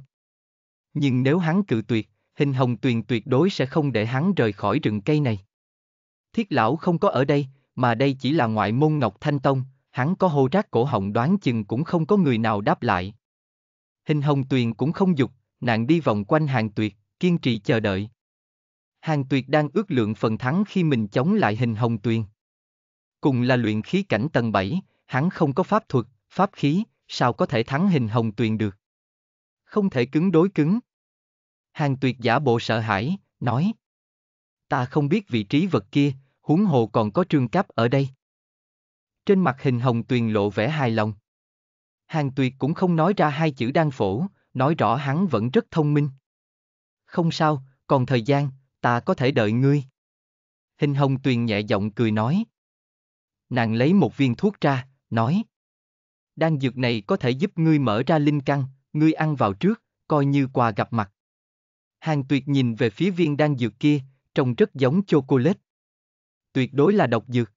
Nhưng nếu hắn cự tuyệt, hình hồng tuyền tuyệt đối sẽ không để hắn rời khỏi rừng cây này. Thiết lão không có ở đây, mà đây chỉ là ngoại môn Ngọc Thanh Tông, hắn có hô rác cổ họng đoán chừng cũng không có người nào đáp lại. Hình hồng tuyền cũng không dục, nàng đi vòng quanh hàng tuyệt, kiên trì chờ đợi. Hàng tuyệt đang ước lượng phần thắng khi mình chống lại hình hồng tuyền. Cùng là luyện khí cảnh tầng 7, hắn không có pháp thuật, pháp khí, sao có thể thắng hình hồng tuyền được. Không thể cứng đối cứng. Hàng tuyệt giả bộ sợ hãi, nói. Ta không biết vị trí vật kia, huống hồ còn có trương cáp ở đây. Trên mặt hình hồng tuyền lộ vẻ hài lòng. Hàng tuyệt cũng không nói ra hai chữ đan phổ, nói rõ hắn vẫn rất thông minh. Không sao, còn thời gian, ta có thể đợi ngươi. Hình hồng tuyền nhẹ giọng cười nói. Nàng lấy một viên thuốc ra, nói. Đan dược này có thể giúp ngươi mở ra linh căn, ngươi ăn vào trước, coi như quà gặp mặt. Hàng tuyệt nhìn về phía viên đan dược kia, trông rất giống chocolate. Tuyệt đối là độc dược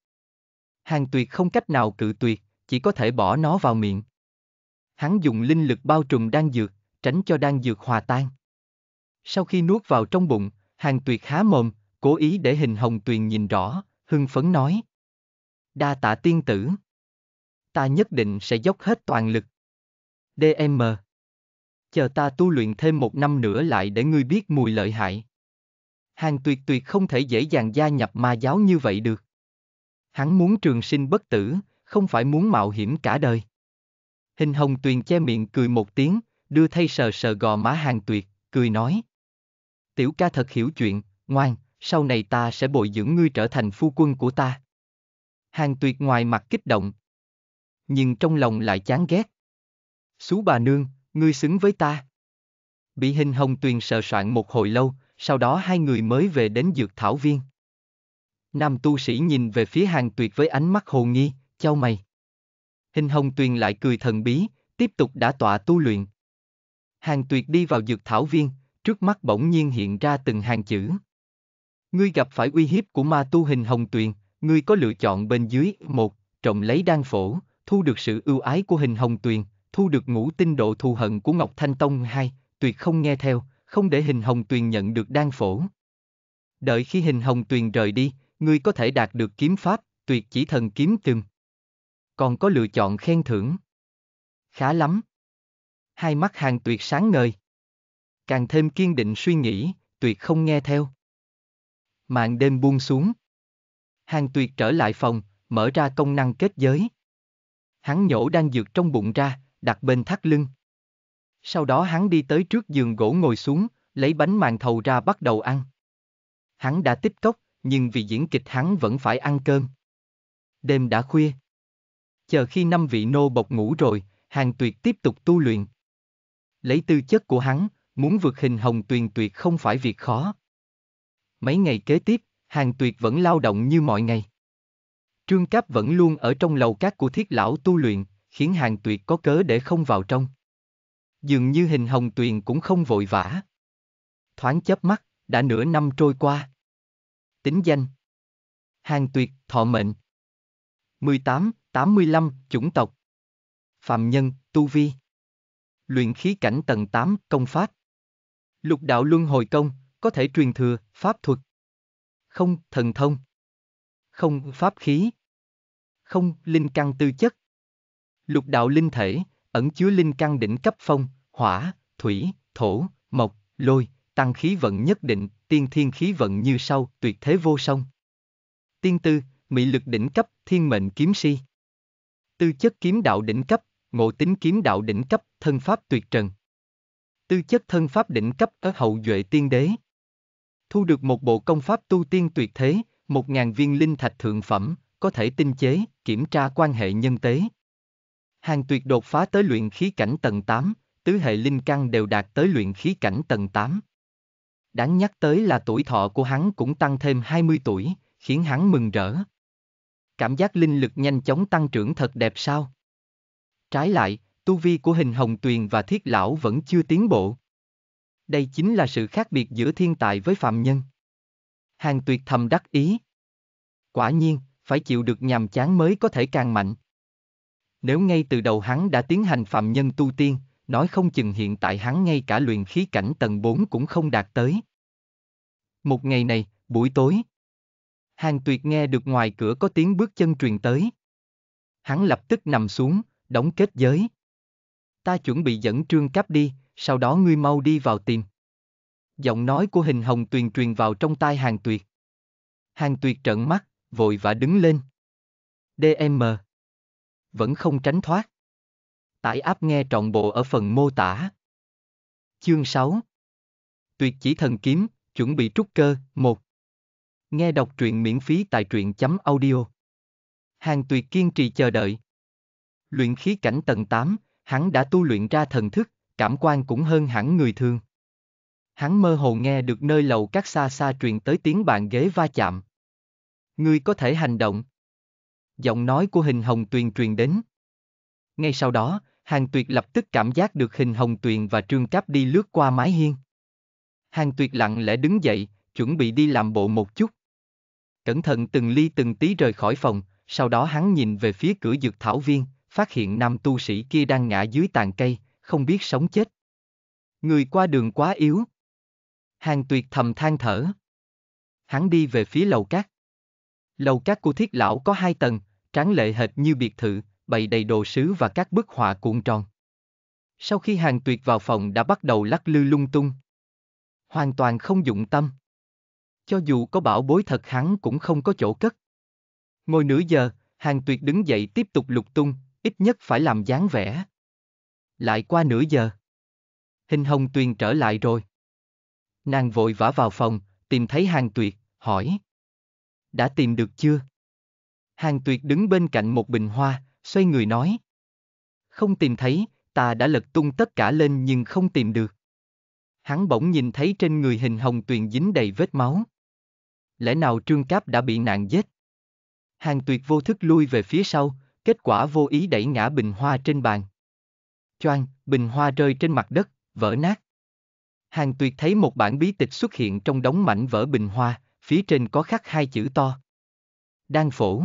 hàng tuyệt không cách nào cự tuyệt, chỉ có thể bỏ nó vào miệng. Hắn dùng linh lực bao trùm đan dược, tránh cho đan dược hòa tan. Sau khi nuốt vào trong bụng, hàng tuyệt há mồm, cố ý để hình hồng tuyền nhìn rõ, hưng phấn nói. Đa tạ tiên tử. Ta nhất định sẽ dốc hết toàn lực. DM. Chờ ta tu luyện thêm một năm nữa lại để ngươi biết mùi lợi hại. Hàng tuyệt tuyệt không thể dễ dàng gia nhập ma giáo như vậy được. Hắn muốn trường sinh bất tử, không phải muốn mạo hiểm cả đời. Hình hồng tuyền che miệng cười một tiếng, đưa thay sờ sờ gò má hàng tuyệt, cười nói. Tiểu ca thật hiểu chuyện, ngoan, sau này ta sẽ bồi dưỡng ngươi trở thành phu quân của ta. Hàng tuyệt ngoài mặt kích động. Nhưng trong lòng lại chán ghét. Xú bà nương, ngươi xứng với ta. Bị hình hồng tuyền sờ soạn một hồi lâu, sau đó hai người mới về đến dược thảo viên. Nam tu sĩ nhìn về phía hàng tuyệt với ánh mắt hồ nghi, chau mày. Hình hồng tuyền lại cười thần bí, tiếp tục đã tọa tu luyện. Hàng tuyệt đi vào dược thảo viên, trước mắt bỗng nhiên hiện ra từng hàng chữ. Ngươi gặp phải uy hiếp của ma tu hình hồng tuyền, ngươi có lựa chọn bên dưới, một, trộm lấy đan phổ, thu được sự ưu ái của hình hồng tuyền, thu được ngũ tinh độ thù hận của Ngọc Thanh Tông hai, tuyệt không nghe theo, không để hình hồng tuyền nhận được đan phổ. Đợi khi hình hồng tuyền rời đi, ngươi có thể đạt được kiếm pháp, tuyệt chỉ thần kiếm từng. Còn có lựa chọn khen thưởng. Khá lắm. Hai mắt hàng tuyệt sáng ngời. Càng thêm kiên định suy nghĩ, tuyệt không nghe theo. Mạng đêm buông xuống. Hàng tuyệt trở lại phòng, mở ra công năng kết giới. Hắn nhổ đang dược trong bụng ra, đặt bên thắt lưng. Sau đó hắn đi tới trước giường gỗ ngồi xuống, lấy bánh màn thầu ra bắt đầu ăn. Hắn đã tích cốc, nhưng vì diễn kịch hắn vẫn phải ăn cơm. Đêm đã khuya. Chờ khi năm vị nô bộc ngủ rồi, hàng tuyệt tiếp tục tu luyện. Lấy tư chất của hắn, muốn vượt hình hồng tuyền tuyệt không phải việc khó. Mấy ngày kế tiếp, hàng tuyệt vẫn lao động như mọi ngày. Trương Cáp vẫn luôn ở trong lầu các của thiết lão tu luyện, khiến hàng tuyệt có cớ để không vào trong. Dường như hình hồng tuyền cũng không vội vã. Thoáng chớp mắt, đã nửa năm trôi qua tính danh. Hàng tuyệt, thọ mệnh. 18, 85, chủng tộc. Phạm nhân, tu vi. Luyện khí cảnh tầng 8, công pháp. Lục đạo luân hồi công, có thể truyền thừa, pháp thuật. Không, thần thông. Không, pháp khí. Không, linh căn tư chất. Lục đạo linh thể, ẩn chứa linh căn đỉnh cấp phong, hỏa, thủy, thổ, mộc, lôi, tăng khí vận nhất định, tiên thiên khí vận như sau, tuyệt thế vô song. Tiên tư, mị lực đỉnh cấp, thiên mệnh kiếm si. Tư chất kiếm đạo đỉnh cấp, ngộ tính kiếm đạo đỉnh cấp, thân pháp tuyệt trần. Tư chất thân pháp đỉnh cấp ở hậu duệ tiên đế. Thu được một bộ công pháp tu tiên tuyệt thế, một ngàn viên linh thạch thượng phẩm, có thể tinh chế, kiểm tra quan hệ nhân tế. Hàng tuyệt đột phá tới luyện khí cảnh tầng 8, tứ hệ linh căn đều đạt tới luyện khí cảnh tầng 8 đáng nhắc tới là tuổi thọ của hắn cũng tăng thêm 20 tuổi, khiến hắn mừng rỡ. Cảm giác linh lực nhanh chóng tăng trưởng thật đẹp sao? Trái lại, tu vi của hình hồng tuyền và thiết lão vẫn chưa tiến bộ. Đây chính là sự khác biệt giữa thiên tài với phạm nhân. Hàng tuyệt thầm đắc ý. Quả nhiên, phải chịu được nhàm chán mới có thể càng mạnh. Nếu ngay từ đầu hắn đã tiến hành phạm nhân tu tiên, nói không chừng hiện tại hắn ngay cả luyện khí cảnh tầng 4 cũng không đạt tới. Một ngày này, buổi tối. Hàng tuyệt nghe được ngoài cửa có tiếng bước chân truyền tới. Hắn lập tức nằm xuống, đóng kết giới. Ta chuẩn bị dẫn trương cáp đi, sau đó ngươi mau đi vào tìm. Giọng nói của hình hồng tuyền truyền vào trong tai hàng tuyệt. Hàng tuyệt trợn mắt, vội vã đứng lên. DM. Vẫn không tránh thoát. Tải áp nghe trọn bộ ở phần mô tả. Chương 6. Tuyệt chỉ thần kiếm, Chuẩn bị trúc cơ, 1. Nghe đọc truyện miễn phí tại truyện chấm audio. Hàng tuyệt kiên trì chờ đợi. Luyện khí cảnh tầng 8, hắn đã tu luyện ra thần thức, cảm quan cũng hơn hẳn người thường. Hắn mơ hồ nghe được nơi lầu các xa xa truyền tới tiếng bàn ghế va chạm. Ngươi có thể hành động. Giọng nói của hình hồng tuyền truyền đến. Ngay sau đó, hàng tuyệt lập tức cảm giác được hình hồng tuyền và trương cáp đi lướt qua mái hiên. Hàng tuyệt lặng lẽ đứng dậy, chuẩn bị đi làm bộ một chút. Cẩn thận từng ly từng tí rời khỏi phòng, sau đó hắn nhìn về phía cửa dược thảo viên, phát hiện nam tu sĩ kia đang ngã dưới tàn cây, không biết sống chết. Người qua đường quá yếu. Hàng tuyệt thầm than thở. Hắn đi về phía lầu cát. Lầu cát của thiết lão có hai tầng, tráng lệ hệt như biệt thự, bày đầy đồ sứ và các bức họa cuộn tròn. Sau khi hàng tuyệt vào phòng đã bắt đầu lắc lư lung tung, hoàn toàn không dụng tâm. Cho dù có bảo bối thật hắn cũng không có chỗ cất. Ngồi nửa giờ, hàng tuyệt đứng dậy tiếp tục lục tung, ít nhất phải làm dáng vẻ. Lại qua nửa giờ. Hình hồng tuyền trở lại rồi. Nàng vội vã vào phòng, tìm thấy hàng tuyệt, hỏi. Đã tìm được chưa? Hàng tuyệt đứng bên cạnh một bình hoa, xoay người nói. Không tìm thấy, ta đã lật tung tất cả lên nhưng không tìm được hắn bỗng nhìn thấy trên người hình hồng tuyền dính đầy vết máu. Lẽ nào trương cáp đã bị nạn giết? Hàng tuyệt vô thức lui về phía sau, kết quả vô ý đẩy ngã bình hoa trên bàn. Choang, bình hoa rơi trên mặt đất, vỡ nát. Hàng tuyệt thấy một bản bí tịch xuất hiện trong đống mảnh vỡ bình hoa, phía trên có khắc hai chữ to. Đan phổ.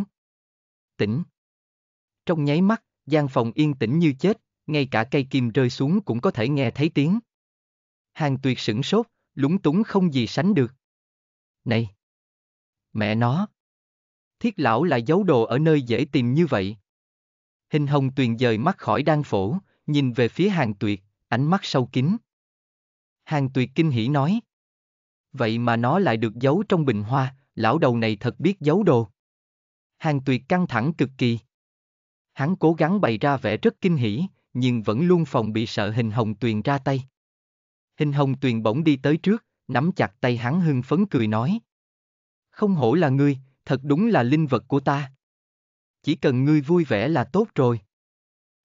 Tỉnh. Trong nháy mắt, gian phòng yên tĩnh như chết, ngay cả cây kim rơi xuống cũng có thể nghe thấy tiếng hàng tuyệt sửng sốt, lúng túng không gì sánh được. Này! Mẹ nó! Thiết lão lại giấu đồ ở nơi dễ tìm như vậy. Hình hồng tuyền dời mắt khỏi đan phổ, nhìn về phía hàng tuyệt, ánh mắt sâu kín. Hàng tuyệt kinh hỉ nói. Vậy mà nó lại được giấu trong bình hoa, lão đầu này thật biết giấu đồ. Hàng tuyệt căng thẳng cực kỳ. Hắn cố gắng bày ra vẻ rất kinh hỉ, nhưng vẫn luôn phòng bị sợ hình hồng tuyền ra tay. Hình hồng tuyền bỗng đi tới trước, nắm chặt tay hắn hưng phấn cười nói. Không hổ là ngươi, thật đúng là linh vật của ta. Chỉ cần ngươi vui vẻ là tốt rồi.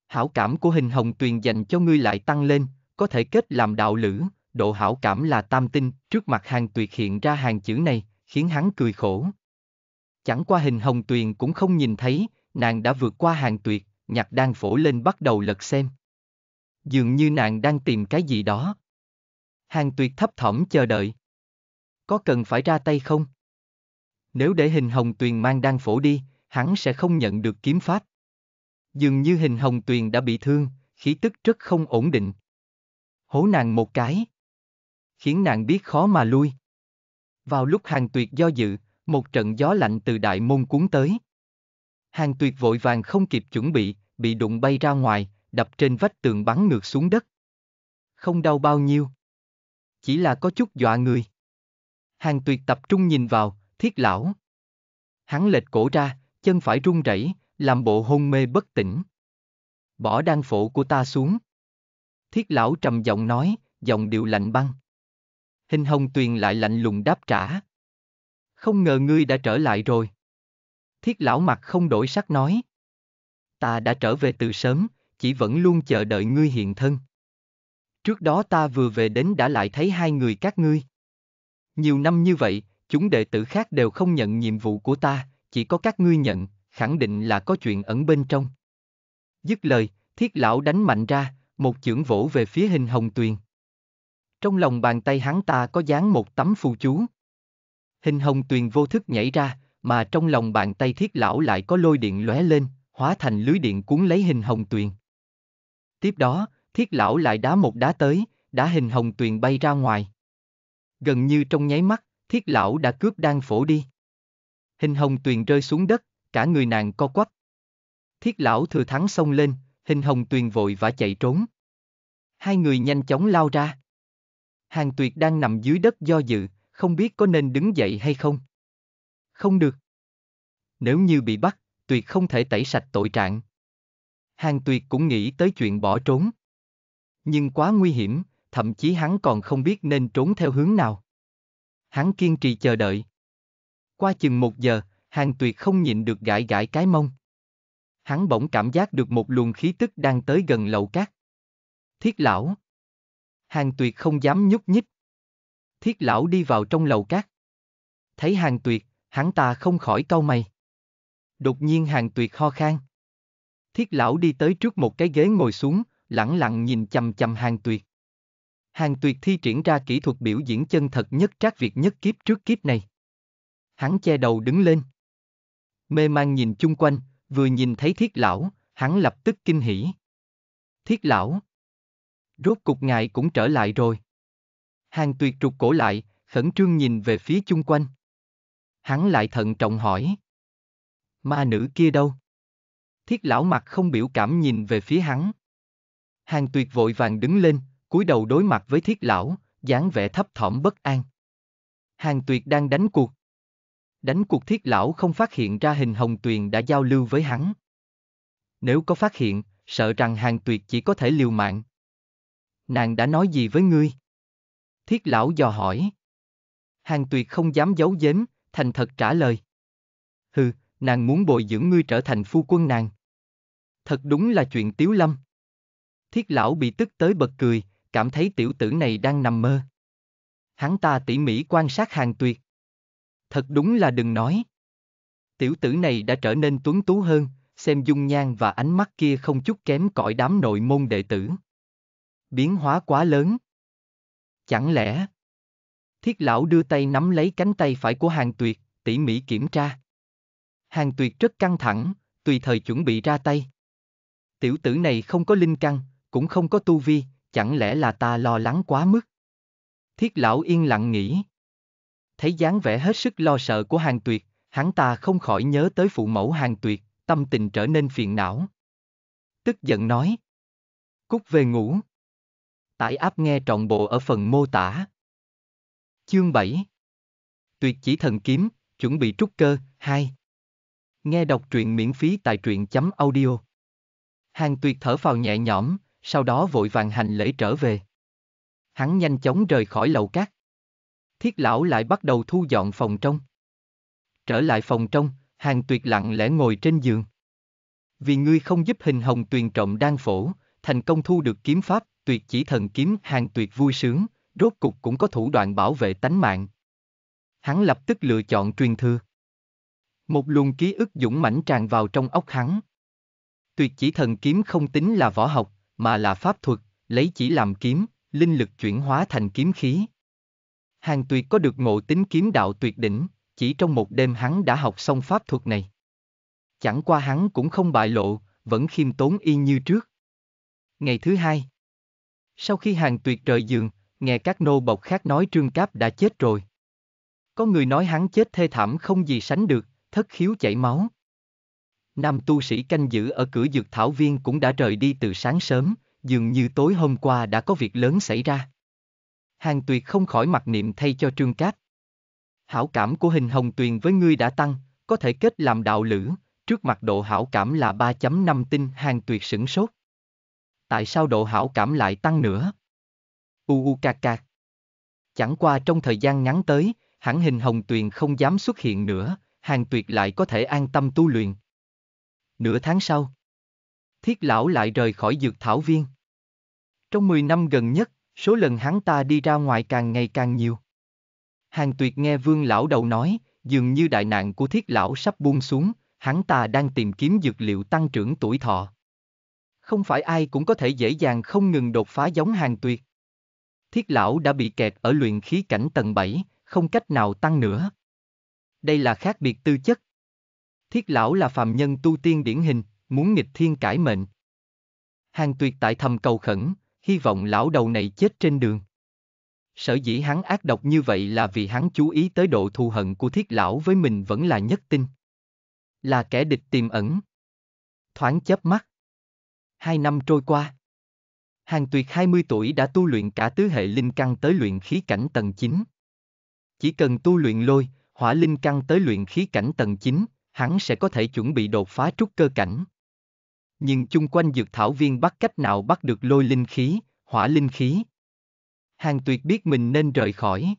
Hảo cảm của hình hồng tuyền dành cho ngươi lại tăng lên, có thể kết làm đạo lữ, độ hảo cảm là tam tinh, trước mặt hàng tuyệt hiện ra hàng chữ này, khiến hắn cười khổ. Chẳng qua hình hồng tuyền cũng không nhìn thấy, nàng đã vượt qua hàng tuyệt, nhặt đan phổ lên bắt đầu lật xem. Dường như nàng đang tìm cái gì đó. Hàng tuyệt thấp thỏm chờ đợi. Có cần phải ra tay không? Nếu để hình hồng tuyền mang đan phổ đi, hắn sẽ không nhận được kiếm pháp. Dường như hình hồng tuyền đã bị thương, khí tức rất không ổn định. Hố nàng một cái. Khiến nàng biết khó mà lui. Vào lúc hàng tuyệt do dự, một trận gió lạnh từ đại môn cuốn tới. Hàng tuyệt vội vàng không kịp chuẩn bị, bị đụng bay ra ngoài, đập trên vách tường bắn ngược xuống đất. Không đau bao nhiêu chỉ là có chút dọa người. Hàng tuyệt tập trung nhìn vào, thiết lão. Hắn lệch cổ ra, chân phải run rẩy, làm bộ hôn mê bất tỉnh. Bỏ đan phổ của ta xuống. Thiết lão trầm giọng nói, giọng điệu lạnh băng. Hình hồng tuyền lại lạnh lùng đáp trả. Không ngờ ngươi đã trở lại rồi. Thiết lão mặt không đổi sắc nói. Ta đã trở về từ sớm, chỉ vẫn luôn chờ đợi ngươi hiện thân. Trước đó ta vừa về đến đã lại thấy hai người các ngươi. Nhiều năm như vậy, chúng đệ tử khác đều không nhận nhiệm vụ của ta, chỉ có các ngươi nhận, khẳng định là có chuyện ẩn bên trong. Dứt lời, thiết lão đánh mạnh ra, một chưởng vỗ về phía hình hồng tuyền. Trong lòng bàn tay hắn ta có dán một tấm phù chú. Hình hồng tuyền vô thức nhảy ra, mà trong lòng bàn tay thiết lão lại có lôi điện lóe lên, hóa thành lưới điện cuốn lấy hình hồng tuyền. Tiếp đó, thiết lão lại đá một đá tới, đá hình hồng tuyền bay ra ngoài. Gần như trong nháy mắt, thiết lão đã cướp đan phổ đi. Hình hồng tuyền rơi xuống đất, cả người nàng co quắp. Thiết lão thừa thắng xông lên, hình hồng tuyền vội và chạy trốn. Hai người nhanh chóng lao ra. Hàng tuyệt đang nằm dưới đất do dự, không biết có nên đứng dậy hay không. Không được. Nếu như bị bắt, tuyệt không thể tẩy sạch tội trạng. Hàng tuyệt cũng nghĩ tới chuyện bỏ trốn nhưng quá nguy hiểm, thậm chí hắn còn không biết nên trốn theo hướng nào. Hắn kiên trì chờ đợi. Qua chừng một giờ, hàng tuyệt không nhịn được gãi gãi cái mông. Hắn bỗng cảm giác được một luồng khí tức đang tới gần lầu cát. Thiết lão. Hàng tuyệt không dám nhúc nhích. Thiết lão đi vào trong lầu cát. Thấy hàng tuyệt, hắn ta không khỏi cau mày. Đột nhiên hàng tuyệt ho khan. Thiết lão đi tới trước một cái ghế ngồi xuống, lẳng lặng nhìn chằm chằm hàng tuyệt. Hàng tuyệt thi triển ra kỹ thuật biểu diễn chân thật nhất trác việc nhất kiếp trước kiếp này. Hắn che đầu đứng lên. Mê mang nhìn chung quanh, vừa nhìn thấy thiết lão, hắn lập tức kinh hỉ. Thiết lão. Rốt cục ngài cũng trở lại rồi. Hàng tuyệt trục cổ lại, khẩn trương nhìn về phía chung quanh. Hắn lại thận trọng hỏi. Ma nữ kia đâu? Thiết lão mặt không biểu cảm nhìn về phía hắn. Hàng tuyệt vội vàng đứng lên, cúi đầu đối mặt với thiết lão, dáng vẻ thấp thỏm bất an. Hàng tuyệt đang đánh cuộc. Đánh cuộc thiết lão không phát hiện ra hình hồng tuyền đã giao lưu với hắn. Nếu có phát hiện, sợ rằng hàng tuyệt chỉ có thể liều mạng. Nàng đã nói gì với ngươi? Thiết lão dò hỏi. Hàng tuyệt không dám giấu giếm, thành thật trả lời. Hừ, nàng muốn bồi dưỡng ngươi trở thành phu quân nàng. Thật đúng là chuyện tiếu lâm. Thiết lão bị tức tới bật cười, cảm thấy tiểu tử này đang nằm mơ. Hắn ta tỉ mỉ quan sát hàng tuyệt. Thật đúng là đừng nói. Tiểu tử này đã trở nên tuấn tú hơn, xem dung nhan và ánh mắt kia không chút kém cỏi đám nội môn đệ tử. Biến hóa quá lớn. Chẳng lẽ... Thiết lão đưa tay nắm lấy cánh tay phải của hàng tuyệt, tỉ mỉ kiểm tra. Hàng tuyệt rất căng thẳng, tùy thời chuẩn bị ra tay. Tiểu tử này không có linh căn, cũng không có tu vi, chẳng lẽ là ta lo lắng quá mức? Thiết lão yên lặng nghĩ. Thấy dáng vẻ hết sức lo sợ của hàng tuyệt, hắn ta không khỏi nhớ tới phụ mẫu hàng tuyệt, tâm tình trở nên phiền não. Tức giận nói. Cút về ngủ. Tải áp nghe trọn bộ ở phần mô tả. Chương 7 Tuyệt chỉ thần kiếm, chuẩn bị trúc cơ, 2 Nghe đọc truyện miễn phí tại truyện chấm audio. Hàng tuyệt thở phào nhẹ nhõm, sau đó vội vàng hành lễ trở về. Hắn nhanh chóng rời khỏi lầu cát. Thiết lão lại bắt đầu thu dọn phòng trong. Trở lại phòng trong, hàng tuyệt lặng lẽ ngồi trên giường. Vì ngươi không giúp hình hồng tuyền trọng đang phổ, thành công thu được kiếm pháp, tuyệt chỉ thần kiếm hàng tuyệt vui sướng, rốt cục cũng có thủ đoạn bảo vệ tánh mạng. Hắn lập tức lựa chọn truyền thư. Một luồng ký ức dũng mãnh tràn vào trong óc hắn. Tuyệt chỉ thần kiếm không tính là võ học, mà là pháp thuật, lấy chỉ làm kiếm, linh lực chuyển hóa thành kiếm khí. Hàng tuyệt có được ngộ tính kiếm đạo tuyệt đỉnh, chỉ trong một đêm hắn đã học xong pháp thuật này. Chẳng qua hắn cũng không bại lộ, vẫn khiêm tốn y như trước. Ngày thứ hai Sau khi hàng tuyệt rời giường, nghe các nô bộc khác nói Trương Cáp đã chết rồi. Có người nói hắn chết thê thảm không gì sánh được, thất khiếu chảy máu nam tu sĩ canh giữ ở cửa dược thảo viên cũng đã rời đi từ sáng sớm, dường như tối hôm qua đã có việc lớn xảy ra. Hàng tuyệt không khỏi mặc niệm thay cho trương cát. Hảo cảm của hình hồng tuyền với ngươi đã tăng, có thể kết làm đạo lữ, trước mặt độ hảo cảm là 3.5 tinh hàng tuyệt sửng sốt. Tại sao độ hảo cảm lại tăng nữa? U u cà cà. Chẳng qua trong thời gian ngắn tới, hẳn hình hồng tuyền không dám xuất hiện nữa, hàng tuyệt lại có thể an tâm tu luyện. Nửa tháng sau, thiết lão lại rời khỏi dược thảo viên. Trong 10 năm gần nhất, số lần hắn ta đi ra ngoài càng ngày càng nhiều. Hàng tuyệt nghe vương lão đầu nói, dường như đại nạn của thiết lão sắp buông xuống, hắn ta đang tìm kiếm dược liệu tăng trưởng tuổi thọ. Không phải ai cũng có thể dễ dàng không ngừng đột phá giống hàng tuyệt. Thiết lão đã bị kẹt ở luyện khí cảnh tầng 7, không cách nào tăng nữa. Đây là khác biệt tư chất. Thiết lão là phàm nhân tu tiên điển hình, muốn nghịch thiên cải mệnh. Hàng tuyệt tại thầm cầu khẩn, hy vọng lão đầu này chết trên đường. Sở dĩ hắn ác độc như vậy là vì hắn chú ý tới độ thù hận của thiết lão với mình vẫn là nhất tinh. Là kẻ địch tiềm ẩn. Thoáng chớp mắt. Hai năm trôi qua. Hàng tuyệt 20 tuổi đã tu luyện cả tứ hệ linh căn tới luyện khí cảnh tầng 9. Chỉ cần tu luyện lôi, hỏa linh căn tới luyện khí cảnh tầng 9, hắn sẽ có thể chuẩn bị đột phá trúc cơ cảnh. Nhưng chung quanh dược thảo viên bắt cách nào bắt được lôi linh khí, hỏa linh khí. Hàng tuyệt biết mình nên rời khỏi.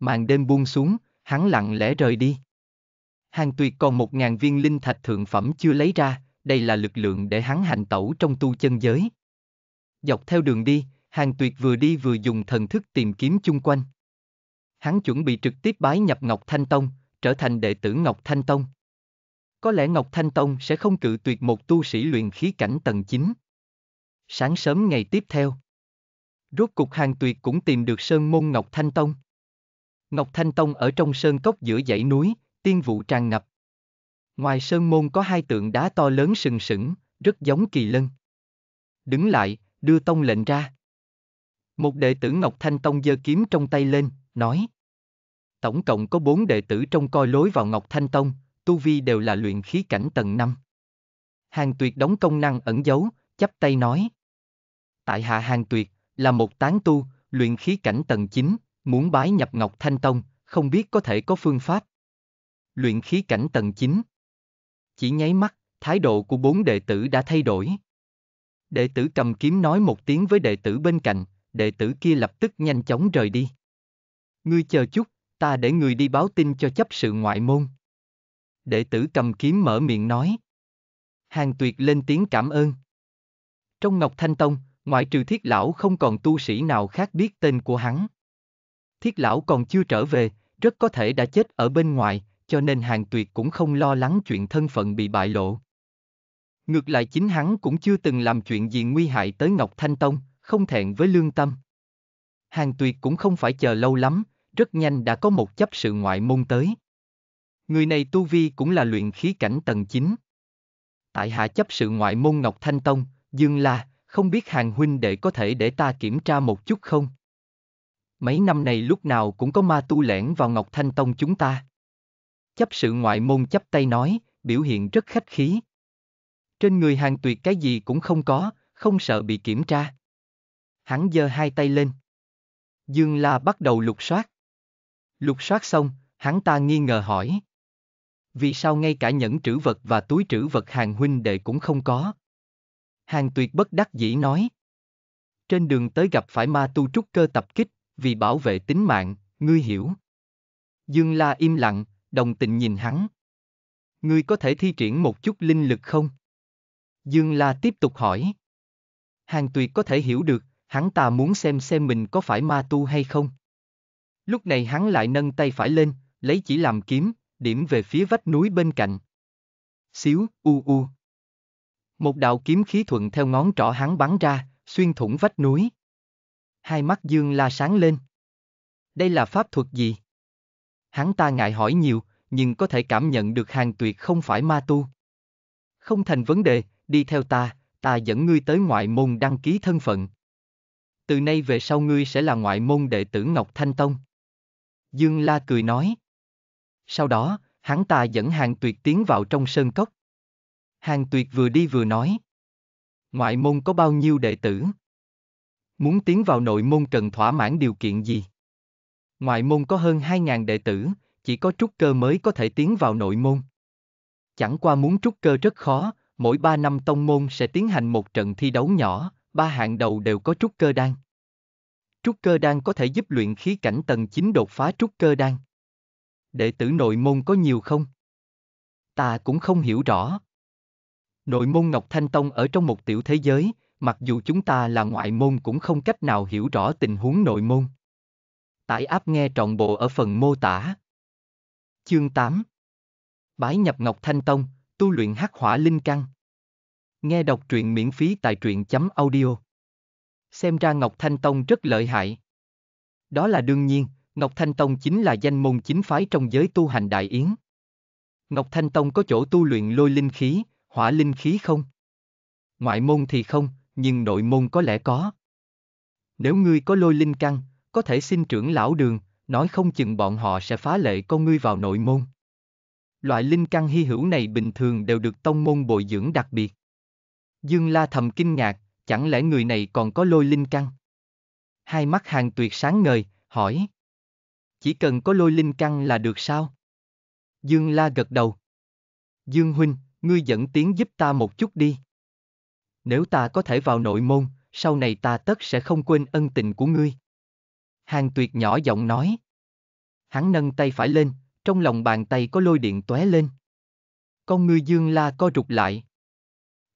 Màn đêm buông xuống, hắn lặng lẽ rời đi. Hàng tuyệt còn một ngàn viên linh thạch thượng phẩm chưa lấy ra, đây là lực lượng để hắn hành tẩu trong tu chân giới. Dọc theo đường đi, hàng tuyệt vừa đi vừa dùng thần thức tìm kiếm chung quanh. Hắn chuẩn bị trực tiếp bái nhập Ngọc Thanh Tông, trở thành đệ tử Ngọc Thanh Tông. Có lẽ Ngọc Thanh Tông sẽ không cự tuyệt một tu sĩ luyện khí cảnh tầng 9. Sáng sớm ngày tiếp theo, rốt cục hàng tuyệt cũng tìm được sơn môn Ngọc Thanh Tông. Ngọc Thanh Tông ở trong sơn cốc giữa dãy núi, tiên vụ tràn ngập. Ngoài sơn môn có hai tượng đá to lớn sừng sững, rất giống kỳ lân. Đứng lại, đưa tông lệnh ra. Một đệ tử Ngọc Thanh Tông giơ kiếm trong tay lên, nói tổng cộng có bốn đệ tử trong coi lối vào Ngọc Thanh Tông, tu vi đều là luyện khí cảnh tầng 5. Hàng Tuyệt đóng công năng ẩn giấu, chắp tay nói. Tại hạ Hàng Tuyệt, là một tán tu, luyện khí cảnh tầng 9, muốn bái nhập Ngọc Thanh Tông, không biết có thể có phương pháp. Luyện khí cảnh tầng 9 Chỉ nháy mắt, thái độ của bốn đệ tử đã thay đổi. Đệ tử cầm kiếm nói một tiếng với đệ tử bên cạnh, đệ tử kia lập tức nhanh chóng rời đi. Ngươi chờ chút, ta để người đi báo tin cho chấp sự ngoại môn. Đệ tử cầm kiếm mở miệng nói. Hàng tuyệt lên tiếng cảm ơn. Trong Ngọc Thanh Tông, ngoại trừ thiết lão không còn tu sĩ nào khác biết tên của hắn. Thiết lão còn chưa trở về, rất có thể đã chết ở bên ngoài, cho nên hàng tuyệt cũng không lo lắng chuyện thân phận bị bại lộ. Ngược lại chính hắn cũng chưa từng làm chuyện gì nguy hại tới Ngọc Thanh Tông, không thẹn với lương tâm. Hàng tuyệt cũng không phải chờ lâu lắm, rất nhanh đã có một chấp sự ngoại môn tới. Người này tu vi cũng là luyện khí cảnh tầng 9. Tại hạ chấp sự ngoại môn Ngọc Thanh Tông, Dương La, không biết hàng huynh đệ có thể để ta kiểm tra một chút không? Mấy năm này lúc nào cũng có ma tu lẻn vào Ngọc Thanh Tông chúng ta. Chấp sự ngoại môn chấp tay nói, biểu hiện rất khách khí. Trên người hàng tuyệt cái gì cũng không có, không sợ bị kiểm tra. Hắn giơ hai tay lên. Dương La bắt đầu lục soát. Lục soát xong, hắn ta nghi ngờ hỏi. Vì sao ngay cả nhẫn trữ vật và túi trữ vật hàng huynh đệ cũng không có? Hàng tuyệt bất đắc dĩ nói. Trên đường tới gặp phải ma tu trúc cơ tập kích, vì bảo vệ tính mạng, ngươi hiểu. Dương La im lặng, đồng tình nhìn hắn. Ngươi có thể thi triển một chút linh lực không? Dương La tiếp tục hỏi. Hàng tuyệt có thể hiểu được, hắn ta muốn xem xem mình có phải ma tu hay không. Lúc này hắn lại nâng tay phải lên, lấy chỉ làm kiếm, điểm về phía vách núi bên cạnh. Xíu, u u. Một đạo kiếm khí thuận theo ngón trỏ hắn bắn ra, xuyên thủng vách núi. Hai mắt Dương La sáng lên. Đây là pháp thuật gì? Hắn ta ngại hỏi nhiều, nhưng có thể cảm nhận được hàng tuyệt không phải ma tu. Không thành vấn đề, đi theo ta, ta dẫn ngươi tới ngoại môn đăng ký thân phận. Từ nay về sau ngươi sẽ là ngoại môn đệ tử Ngọc Thanh Tông. Dương La cười nói. Sau đó, hắn ta dẫn hàng tuyệt tiến vào trong sơn cốc. Hàng tuyệt vừa đi vừa nói. Ngoại môn có bao nhiêu đệ tử? Muốn tiến vào nội môn cần thỏa mãn điều kiện gì? Ngoại môn có hơn 2.000 đệ tử, chỉ có trúc cơ mới có thể tiến vào nội môn. Chẳng qua muốn trúc cơ rất khó, mỗi 3 năm tông môn sẽ tiến hành một trận thi đấu nhỏ, ba hạng đầu đều có trúc cơ đang trúc cơ đan có thể giúp luyện khí cảnh tầng 9 đột phá trúc cơ đan. Đệ tử nội môn có nhiều không? Ta cũng không hiểu rõ. Nội môn Ngọc Thanh Tông ở trong một tiểu thế giới, mặc dù chúng ta là ngoại môn cũng không cách nào hiểu rõ tình huống nội môn. Tải áp nghe trọn bộ ở phần mô tả. Chương 8 Bái nhập Ngọc Thanh Tông, tu luyện hắc hỏa linh căn. Nghe đọc truyện miễn phí tại truyện chấm audio xem ra Ngọc Thanh Tông rất lợi hại. Đó là đương nhiên, Ngọc Thanh Tông chính là danh môn chính phái trong giới tu hành Đại Yến. Ngọc Thanh Tông có chỗ tu luyện lôi linh khí, hỏa linh khí không? Ngoại môn thì không, nhưng nội môn có lẽ có. Nếu ngươi có lôi linh căn, có thể xin trưởng lão đường, nói không chừng bọn họ sẽ phá lệ con ngươi vào nội môn. Loại linh căn hy hữu này bình thường đều được tông môn bồi dưỡng đặc biệt. Dương La thầm kinh ngạc, chẳng lẽ người này còn có lôi linh căn? Hai mắt hàng tuyệt sáng ngời, hỏi. Chỉ cần có lôi linh căn là được sao? Dương La gật đầu. Dương Huynh, ngươi dẫn tiếng giúp ta một chút đi. Nếu ta có thể vào nội môn, sau này ta tất sẽ không quên ân tình của ngươi. Hàng tuyệt nhỏ giọng nói. Hắn nâng tay phải lên, trong lòng bàn tay có lôi điện tóe lên. Con ngươi Dương La co rụt lại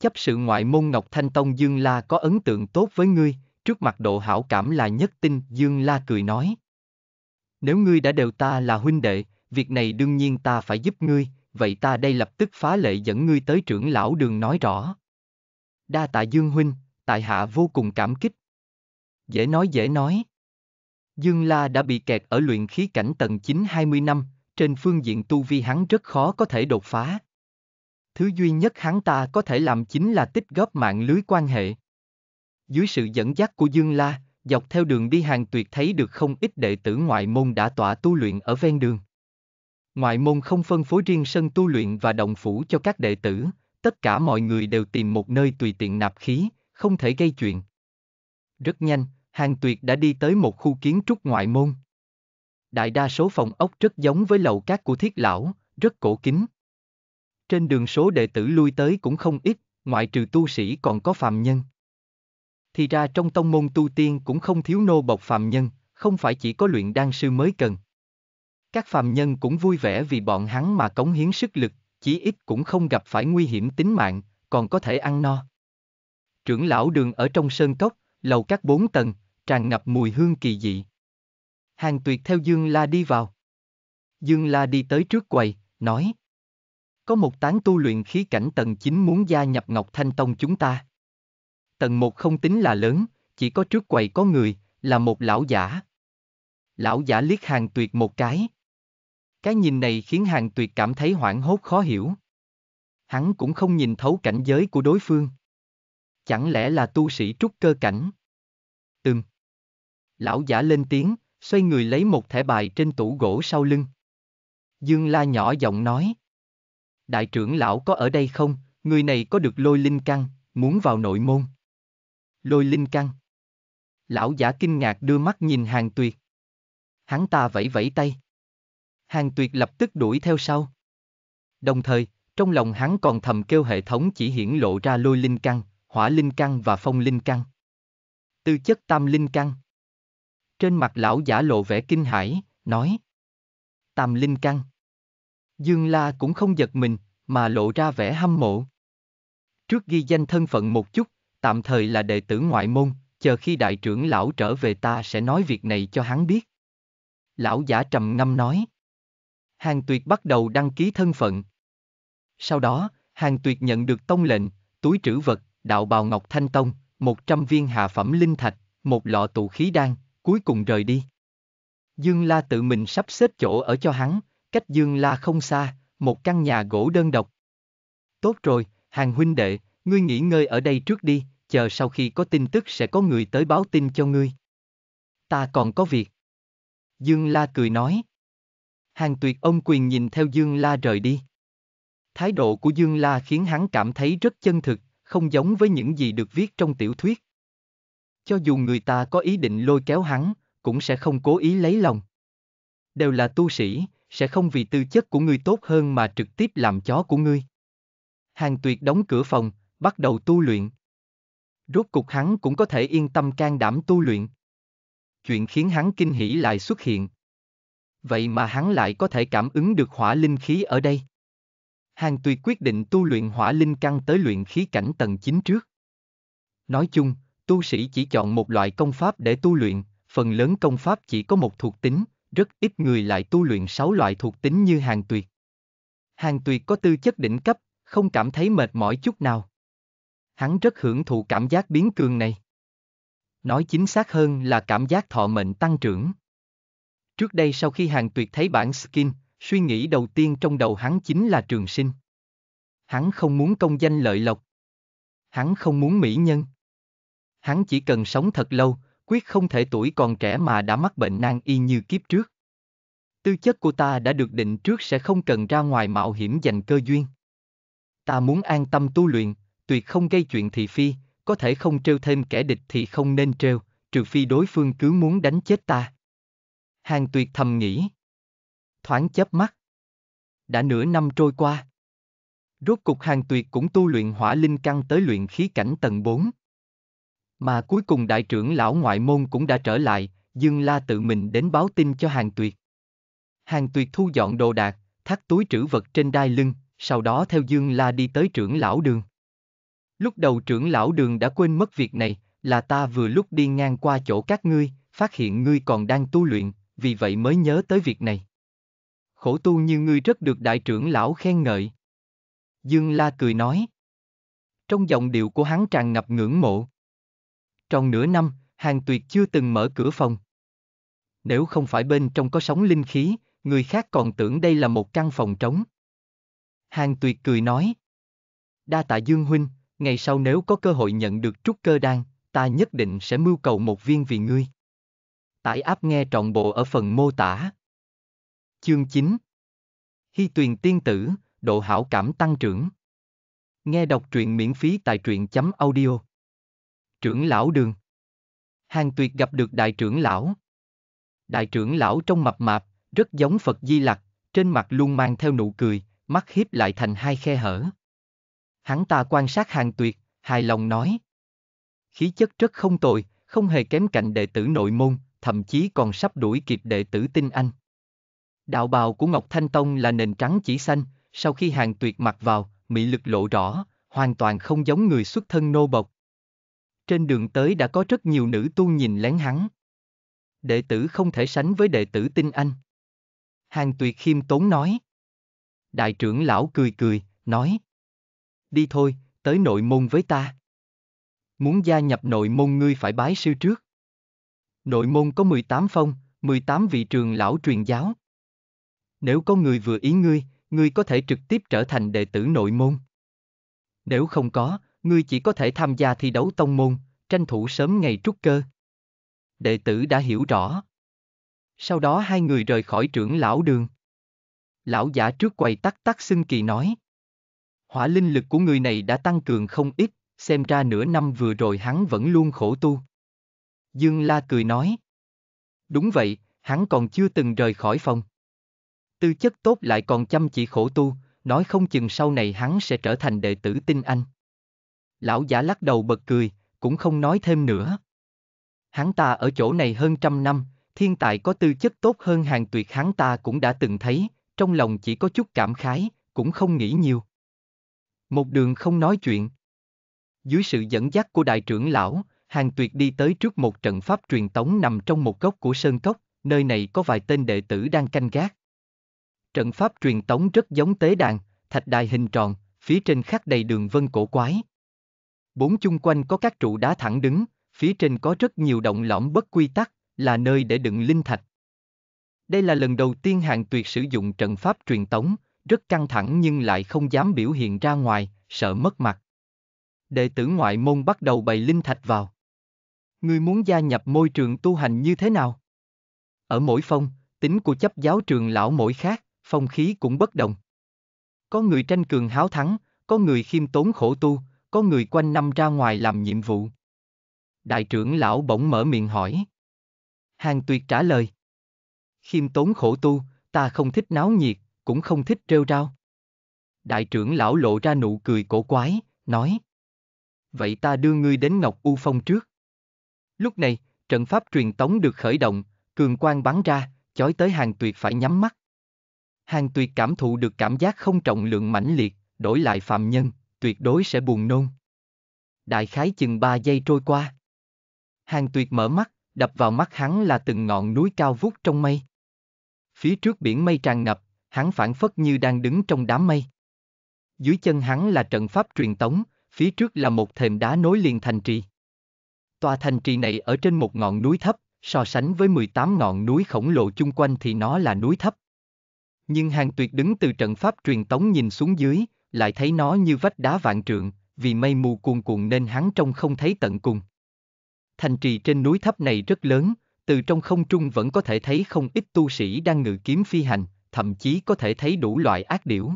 chấp sự ngoại môn Ngọc Thanh Tông Dương La có ấn tượng tốt với ngươi, trước mặt độ hảo cảm là nhất tinh, Dương La cười nói. Nếu ngươi đã đều ta là huynh đệ, việc này đương nhiên ta phải giúp ngươi, vậy ta đây lập tức phá lệ dẫn ngươi tới trưởng lão đường nói rõ. Đa tạ Dương huynh, tại hạ vô cùng cảm kích. Dễ nói dễ nói. Dương La đã bị kẹt ở luyện khí cảnh tầng 9 20 năm, trên phương diện tu vi hắn rất khó có thể đột phá. Thứ duy nhất hắn ta có thể làm chính là tích góp mạng lưới quan hệ. Dưới sự dẫn dắt của Dương La, dọc theo đường đi hàng tuyệt thấy được không ít đệ tử ngoại môn đã tỏa tu luyện ở ven đường. Ngoại môn không phân phối riêng sân tu luyện và động phủ cho các đệ tử, tất cả mọi người đều tìm một nơi tùy tiện nạp khí, không thể gây chuyện. Rất nhanh, hàng tuyệt đã đi tới một khu kiến trúc ngoại môn. Đại đa số phòng ốc rất giống với lầu cát của thiết lão, rất cổ kính. Trên đường số đệ tử lui tới cũng không ít, ngoại trừ tu sĩ còn có phàm nhân. Thì ra trong tông môn tu tiên cũng không thiếu nô bộc phàm nhân, không phải chỉ có luyện đan sư mới cần. Các phàm nhân cũng vui vẻ vì bọn hắn mà cống hiến sức lực, chí ít cũng không gặp phải nguy hiểm tính mạng, còn có thể ăn no. Trưởng lão đường ở trong sơn cốc, lầu các bốn tầng, tràn ngập mùi hương kỳ dị. Hàng tuyệt theo Dương La đi vào. Dương La đi tới trước quầy, nói, có một tán tu luyện khí cảnh tầng 9 muốn gia nhập Ngọc Thanh Tông chúng ta. Tầng 1 không tính là lớn, chỉ có trước quầy có người, là một lão giả. Lão giả liếc hàng tuyệt một cái. Cái nhìn này khiến hàng tuyệt cảm thấy hoảng hốt khó hiểu. Hắn cũng không nhìn thấu cảnh giới của đối phương. Chẳng lẽ là tu sĩ trúc cơ cảnh? Ừm. Lão giả lên tiếng, xoay người lấy một thẻ bài trên tủ gỗ sau lưng. Dương La nhỏ giọng nói đại trưởng lão có ở đây không, người này có được lôi linh căn, muốn vào nội môn. Lôi linh căn. Lão giả kinh ngạc đưa mắt nhìn hàng tuyệt. Hắn ta vẫy vẫy tay. Hàng tuyệt lập tức đuổi theo sau. Đồng thời, trong lòng hắn còn thầm kêu hệ thống chỉ hiển lộ ra lôi linh căn, hỏa linh căn và phong linh căn. Tư chất tam linh căn. Trên mặt lão giả lộ vẻ kinh hãi, nói: "Tam linh căn." Dương La cũng không giật mình, mà lộ ra vẻ hâm mộ. Trước ghi danh thân phận một chút, tạm thời là đệ tử ngoại môn, chờ khi đại trưởng lão trở về ta sẽ nói việc này cho hắn biết. Lão giả trầm ngâm nói. Hàng Tuyệt bắt đầu đăng ký thân phận. Sau đó, Hàng Tuyệt nhận được tông lệnh, túi trữ vật, đạo bào ngọc thanh tông, 100 viên hạ phẩm linh thạch, một lọ tụ khí đan, cuối cùng rời đi. Dương La tự mình sắp xếp chỗ ở cho hắn, cách Dương La không xa, một căn nhà gỗ đơn độc. Tốt rồi, hàng huynh đệ, ngươi nghỉ ngơi ở đây trước đi, chờ sau khi có tin tức sẽ có người tới báo tin cho ngươi. Ta còn có việc. Dương La cười nói. Hàng tuyệt ông quyền nhìn theo Dương La rời đi. Thái độ của Dương La khiến hắn cảm thấy rất chân thực, không giống với những gì được viết trong tiểu thuyết. Cho dù người ta có ý định lôi kéo hắn, cũng sẽ không cố ý lấy lòng. Đều là tu sĩ, sẽ không vì tư chất của ngươi tốt hơn mà trực tiếp làm chó của ngươi. Hàng tuyệt đóng cửa phòng, bắt đầu tu luyện. Rốt cục hắn cũng có thể yên tâm can đảm tu luyện. Chuyện khiến hắn kinh hỉ lại xuất hiện. Vậy mà hắn lại có thể cảm ứng được hỏa linh khí ở đây. Hàng tuyệt quyết định tu luyện hỏa linh căn tới luyện khí cảnh tầng 9 trước. Nói chung, tu sĩ chỉ chọn một loại công pháp để tu luyện, phần lớn công pháp chỉ có một thuộc tính, rất ít người lại tu luyện sáu loại thuộc tính như hàng tuyệt. Hàng tuyệt có tư chất đỉnh cấp, không cảm thấy mệt mỏi chút nào. Hắn rất hưởng thụ cảm giác biến cường này. Nói chính xác hơn là cảm giác thọ mệnh tăng trưởng. Trước đây sau khi hàng tuyệt thấy bản skin, suy nghĩ đầu tiên trong đầu hắn chính là trường sinh. Hắn không muốn công danh lợi lộc. Hắn không muốn mỹ nhân. Hắn chỉ cần sống thật lâu, quyết không thể tuổi còn trẻ mà đã mắc bệnh nan y như kiếp trước. Tư chất của ta đã được định trước sẽ không cần ra ngoài mạo hiểm giành cơ duyên. Ta muốn an tâm tu luyện, tuyệt không gây chuyện thị phi, có thể không trêu thêm kẻ địch thì không nên trêu, trừ phi đối phương cứ muốn đánh chết ta. Hàng tuyệt thầm nghĩ. Thoáng chớp mắt. Đã nửa năm trôi qua. Rốt cục hàng tuyệt cũng tu luyện hỏa linh căn tới luyện khí cảnh tầng 4. Mà cuối cùng đại trưởng lão ngoại môn cũng đã trở lại, Dương La tự mình đến báo tin cho Hàng Tuyệt. Hàng Tuyệt thu dọn đồ đạc, thắt túi trữ vật trên đai lưng, sau đó theo Dương La đi tới trưởng lão đường. Lúc đầu trưởng lão đường đã quên mất việc này, là ta vừa lúc đi ngang qua chỗ các ngươi, phát hiện ngươi còn đang tu luyện, vì vậy mới nhớ tới việc này. Khổ tu như ngươi rất được đại trưởng lão khen ngợi. Dương La cười nói. Trong giọng điệu của hắn tràn ngập ngưỡng mộ trong nửa năm, Hàng Tuyệt chưa từng mở cửa phòng. Nếu không phải bên trong có sóng linh khí, người khác còn tưởng đây là một căn phòng trống. Hàng Tuyệt cười nói. Đa tạ Dương Huynh, ngày sau nếu có cơ hội nhận được trúc cơ đan, ta nhất định sẽ mưu cầu một viên vì ngươi. Tải áp nghe trọn bộ ở phần mô tả. Chương 9 Hy tuyền tiên tử, độ hảo cảm tăng trưởng. Nghe đọc truyện miễn phí tại truyện chấm audio. Trưởng lão đường. Hàng tuyệt gặp được đại trưởng lão. Đại trưởng lão trong mập mạp, rất giống Phật Di Lặc, trên mặt luôn mang theo nụ cười, mắt hiếp lại thành hai khe hở. Hắn ta quan sát hàng tuyệt, hài lòng nói. Khí chất rất không tồi, không hề kém cạnh đệ tử nội môn, thậm chí còn sắp đuổi kịp đệ tử tinh anh. Đạo bào của Ngọc Thanh Tông là nền trắng chỉ xanh, sau khi hàng tuyệt mặc vào, mỹ lực lộ rõ, hoàn toàn không giống người xuất thân nô bộc. Trên đường tới đã có rất nhiều nữ tu nhìn lén hắn. Đệ tử không thể sánh với đệ tử tinh anh. Hàng tuyệt khiêm tốn nói. Đại trưởng lão cười cười, nói. Đi thôi, tới nội môn với ta. Muốn gia nhập nội môn ngươi phải bái sư trước. Nội môn có 18 phong, 18 vị trường lão truyền giáo. Nếu có người vừa ý ngươi, ngươi có thể trực tiếp trở thành đệ tử nội môn. Nếu không có, ngươi chỉ có thể tham gia thi đấu tông môn, tranh thủ sớm ngày trúc cơ. Đệ tử đã hiểu rõ. Sau đó hai người rời khỏi trưởng lão đường. Lão giả trước quầy tắc tắc xưng kỳ nói. Hỏa linh lực của người này đã tăng cường không ít, xem ra nửa năm vừa rồi hắn vẫn luôn khổ tu. Dương La cười nói. Đúng vậy, hắn còn chưa từng rời khỏi phòng. Tư chất tốt lại còn chăm chỉ khổ tu, nói không chừng sau này hắn sẽ trở thành đệ tử tinh anh lão giả lắc đầu bật cười, cũng không nói thêm nữa. Hắn ta ở chỗ này hơn trăm năm, thiên tài có tư chất tốt hơn hàng tuyệt hắn ta cũng đã từng thấy, trong lòng chỉ có chút cảm khái, cũng không nghĩ nhiều. Một đường không nói chuyện. Dưới sự dẫn dắt của đại trưởng lão, hàng tuyệt đi tới trước một trận pháp truyền tống nằm trong một góc của sơn cốc, nơi này có vài tên đệ tử đang canh gác. Trận pháp truyền tống rất giống tế đàn, thạch đài hình tròn, phía trên khắc đầy đường vân cổ quái, bốn chung quanh có các trụ đá thẳng đứng, phía trên có rất nhiều động lõm bất quy tắc, là nơi để đựng linh thạch. Đây là lần đầu tiên Hàng Tuyệt sử dụng trận pháp truyền tống, rất căng thẳng nhưng lại không dám biểu hiện ra ngoài, sợ mất mặt. Đệ tử ngoại môn bắt đầu bày linh thạch vào. Ngươi muốn gia nhập môi trường tu hành như thế nào? Ở mỗi phong, tính của chấp giáo trường lão mỗi khác, phong khí cũng bất đồng. Có người tranh cường háo thắng, có người khiêm tốn khổ tu, có người quanh năm ra ngoài làm nhiệm vụ. Đại trưởng lão bỗng mở miệng hỏi. Hàng tuyệt trả lời. Khiêm tốn khổ tu, ta không thích náo nhiệt, cũng không thích trêu rao. Đại trưởng lão lộ ra nụ cười cổ quái, nói. Vậy ta đưa ngươi đến Ngọc U Phong trước. Lúc này, trận pháp truyền tống được khởi động, cường quang bắn ra, chói tới hàng tuyệt phải nhắm mắt. Hàng tuyệt cảm thụ được cảm giác không trọng lượng mãnh liệt, đổi lại phạm nhân, tuyệt đối sẽ buồn nôn. Đại khái chừng 3 giây trôi qua. Hàng tuyệt mở mắt, đập vào mắt hắn là từng ngọn núi cao vút trong mây. Phía trước biển mây tràn ngập, hắn phản phất như đang đứng trong đám mây. Dưới chân hắn là trận pháp truyền tống, phía trước là một thềm đá nối liền thành trì. Tòa thành trì này ở trên một ngọn núi thấp, so sánh với 18 ngọn núi khổng lồ chung quanh thì nó là núi thấp. Nhưng hàng tuyệt đứng từ trận pháp truyền tống nhìn xuống dưới, lại thấy nó như vách đá vạn trượng, vì mây mù cuồn cuộn nên hắn trông không thấy tận cùng. Thành trì trên núi thấp này rất lớn, từ trong không trung vẫn có thể thấy không ít tu sĩ đang ngự kiếm phi hành, thậm chí có thể thấy đủ loại ác điểu.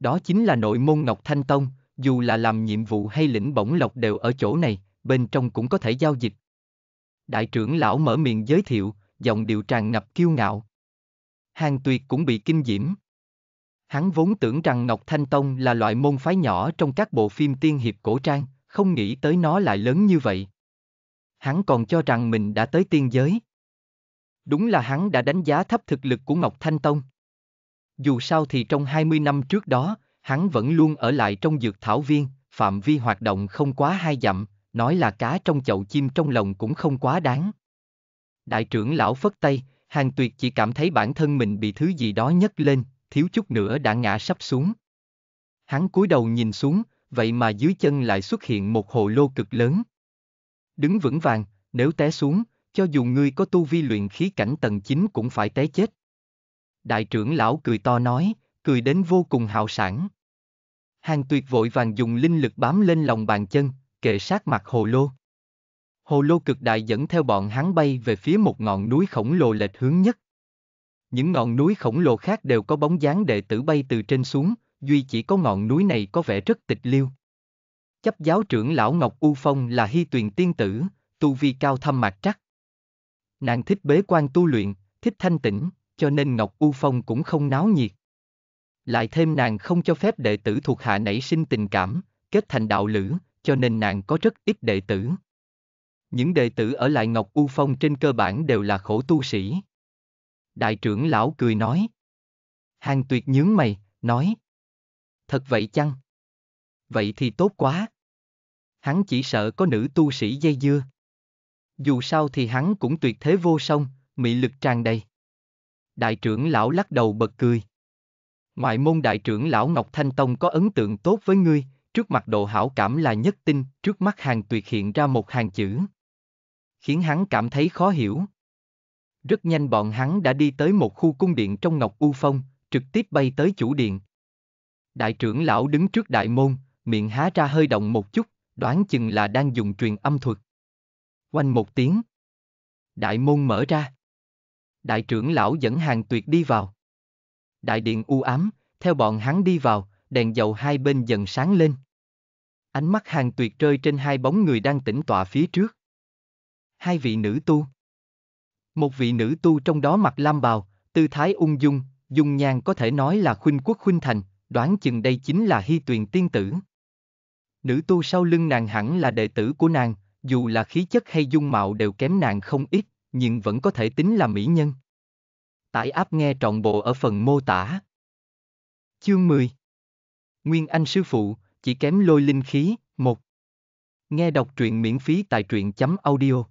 Đó chính là nội môn Ngọc Thanh Tông, dù là làm nhiệm vụ hay lĩnh bổng lộc đều ở chỗ này, bên trong cũng có thể giao dịch. Đại trưởng lão mở miệng giới thiệu, giọng điệu tràn ngập kiêu ngạo. Hàng tuyệt cũng bị kinh diễm. Hắn vốn tưởng rằng Ngọc Thanh Tông là loại môn phái nhỏ trong các bộ phim tiên hiệp cổ trang, không nghĩ tới nó lại lớn như vậy. Hắn còn cho rằng mình đã tới tiên giới. Đúng là hắn đã đánh giá thấp thực lực của Ngọc Thanh Tông. Dù sao thì trong 20 năm trước đó, hắn vẫn luôn ở lại trong dược thảo viên, phạm vi hoạt động không quá hai dặm, nói là cá trong chậu chim trong lòng cũng không quá đáng. Đại trưởng lão phất tay, hàng tuyệt chỉ cảm thấy bản thân mình bị thứ gì đó nhấc lên, thiếu chút nữa đã ngã sắp xuống. Hắn cúi đầu nhìn xuống, vậy mà dưới chân lại xuất hiện một hồ lô cực lớn. Đứng vững vàng, nếu té xuống, cho dù ngươi có tu vi luyện khí cảnh tầng 9 cũng phải té chết. Đại trưởng lão cười to nói, cười đến vô cùng hào sản. Hàng tuyệt vội vàng dùng linh lực bám lên lòng bàn chân, kệ sát mặt hồ lô. Hồ lô cực đại dẫn theo bọn hắn bay về phía một ngọn núi khổng lồ lệch hướng nhất. Những ngọn núi khổng lồ khác đều có bóng dáng đệ tử bay từ trên xuống, duy chỉ có ngọn núi này có vẻ rất tịch liêu. Chấp giáo trưởng lão Ngọc U Phong là hy tuyền tiên tử, tu vi cao thâm mạc trắc. Nàng thích bế quan tu luyện, thích thanh tĩnh, cho nên Ngọc U Phong cũng không náo nhiệt. Lại thêm nàng không cho phép đệ tử thuộc hạ nảy sinh tình cảm, kết thành đạo lữ, cho nên nàng có rất ít đệ tử. Những đệ tử ở lại Ngọc U Phong trên cơ bản đều là khổ tu sĩ đại trưởng lão cười nói. Hàng tuyệt nhướng mày, nói. Thật vậy chăng? Vậy thì tốt quá. Hắn chỉ sợ có nữ tu sĩ dây dưa. Dù sao thì hắn cũng tuyệt thế vô song, mị lực tràn đầy. Đại trưởng lão lắc đầu bật cười. Ngoại môn đại trưởng lão Ngọc Thanh Tông có ấn tượng tốt với ngươi, trước mặt độ hảo cảm là nhất tinh, trước mắt hàng tuyệt hiện ra một hàng chữ. Khiến hắn cảm thấy khó hiểu. Rất nhanh bọn hắn đã đi tới một khu cung điện trong Ngọc U Phong, trực tiếp bay tới chủ điện. Đại trưởng lão đứng trước đại môn, miệng há ra hơi động một chút, đoán chừng là đang dùng truyền âm thuật. Quanh một tiếng. Đại môn mở ra. Đại trưởng lão dẫn hàng tuyệt đi vào. Đại điện u ám, theo bọn hắn đi vào, đèn dầu hai bên dần sáng lên. Ánh mắt hàng tuyệt rơi trên hai bóng người đang tĩnh tọa phía trước. Hai vị nữ tu. Một vị nữ tu trong đó mặc lam bào, tư thái ung dung, dung nhan có thể nói là khuynh quốc khuynh thành, đoán chừng đây chính là hy tuyền tiên tử. Nữ tu sau lưng nàng hẳn là đệ tử của nàng, dù là khí chất hay dung mạo đều kém nàng không ít, nhưng vẫn có thể tính là mỹ nhân. Tải áp nghe trọn bộ ở phần mô tả. Chương 10 Nguyên Anh Sư Phụ, chỉ kém lôi linh khí, một Nghe đọc truyện miễn phí tại truyện chấm audio.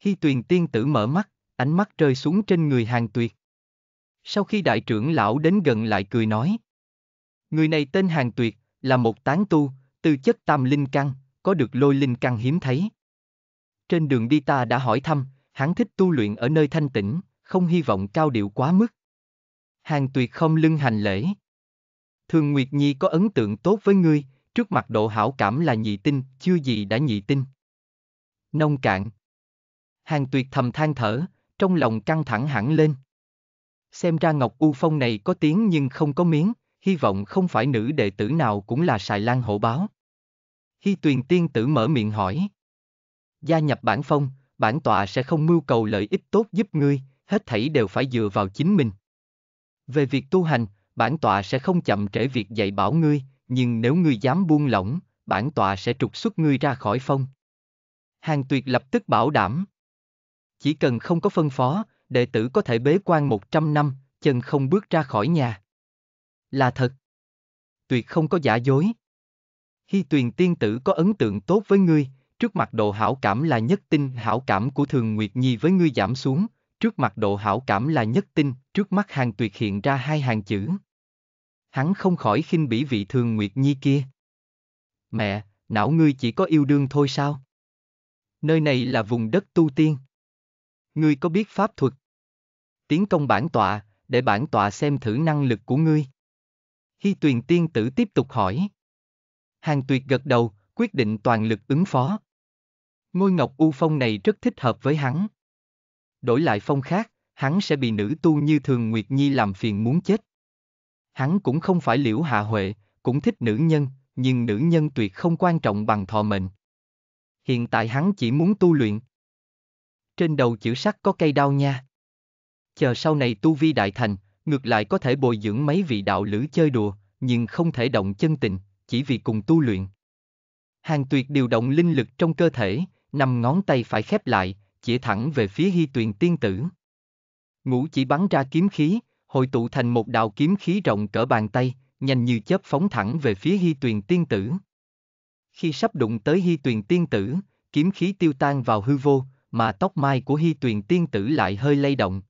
Hy tuyền tiên tử mở mắt, ánh mắt rơi xuống trên người hàng tuyệt. Sau khi đại trưởng lão đến gần lại cười nói. Người này tên hàng tuyệt, là một tán tu, tư chất tam linh căn, có được lôi linh căn hiếm thấy. Trên đường đi ta đã hỏi thăm, hắn thích tu luyện ở nơi thanh tĩnh, không hy vọng cao điệu quá mức. Hàng tuyệt không lưng hành lễ. Thường Nguyệt Nhi có ấn tượng tốt với ngươi, trước mặt độ hảo cảm là nhị tinh, chưa gì đã nhị tinh. Nông cạn, Hàng tuyệt thầm than thở, trong lòng căng thẳng hẳn lên. Xem ra Ngọc U Phong này có tiếng nhưng không có miếng, hy vọng không phải nữ đệ tử nào cũng là xài lan hổ báo. Hy tuyền tiên tử mở miệng hỏi. Gia nhập bản phong, bản tọa sẽ không mưu cầu lợi ích tốt giúp ngươi, hết thảy đều phải dựa vào chính mình. Về việc tu hành, bản tọa sẽ không chậm trễ việc dạy bảo ngươi, nhưng nếu ngươi dám buông lỏng, bản tọa sẽ trục xuất ngươi ra khỏi phong. Hàng tuyệt lập tức bảo đảm. Chỉ cần không có phân phó, đệ tử có thể bế quan 100 năm, chân không bước ra khỏi nhà. Là thật. Tuyệt không có giả dối. Hy tuyền tiên tử có ấn tượng tốt với ngươi, trước mặt độ hảo cảm là nhất tinh hảo cảm của Thường Nguyệt Nhi với ngươi giảm xuống, trước mặt độ hảo cảm là nhất tinh, trước mắt hàng tuyệt hiện ra hai hàng chữ. Hắn không khỏi khinh bỉ vị Thường Nguyệt Nhi kia. Mẹ, não ngươi chỉ có yêu đương thôi sao? Nơi này là vùng đất tu tiên ngươi có biết pháp thuật? Tiến công bản tọa, để bản tọa xem thử năng lực của ngươi. Hy tuyền tiên tử tiếp tục hỏi. Hàng tuyệt gật đầu, quyết định toàn lực ứng phó. Ngôi ngọc u phong này rất thích hợp với hắn. Đổi lại phong khác, hắn sẽ bị nữ tu như thường Nguyệt Nhi làm phiền muốn chết. Hắn cũng không phải liễu hạ huệ, cũng thích nữ nhân, nhưng nữ nhân tuyệt không quan trọng bằng thọ mệnh. Hiện tại hắn chỉ muốn tu luyện trên đầu chữ sắt có cây đao nha. Chờ sau này tu vi đại thành, ngược lại có thể bồi dưỡng mấy vị đạo lữ chơi đùa, nhưng không thể động chân tình, chỉ vì cùng tu luyện. Hàng tuyệt điều động linh lực trong cơ thể, năm ngón tay phải khép lại, chỉ thẳng về phía hy tuyền tiên tử. Ngũ chỉ bắn ra kiếm khí, hội tụ thành một đạo kiếm khí rộng cỡ bàn tay, nhanh như chớp phóng thẳng về phía hy tuyền tiên tử. Khi sắp đụng tới hy tuyền tiên tử, kiếm khí tiêu tan vào hư vô, mà tóc mai của Hi Tuyền tiên tử lại hơi lay động.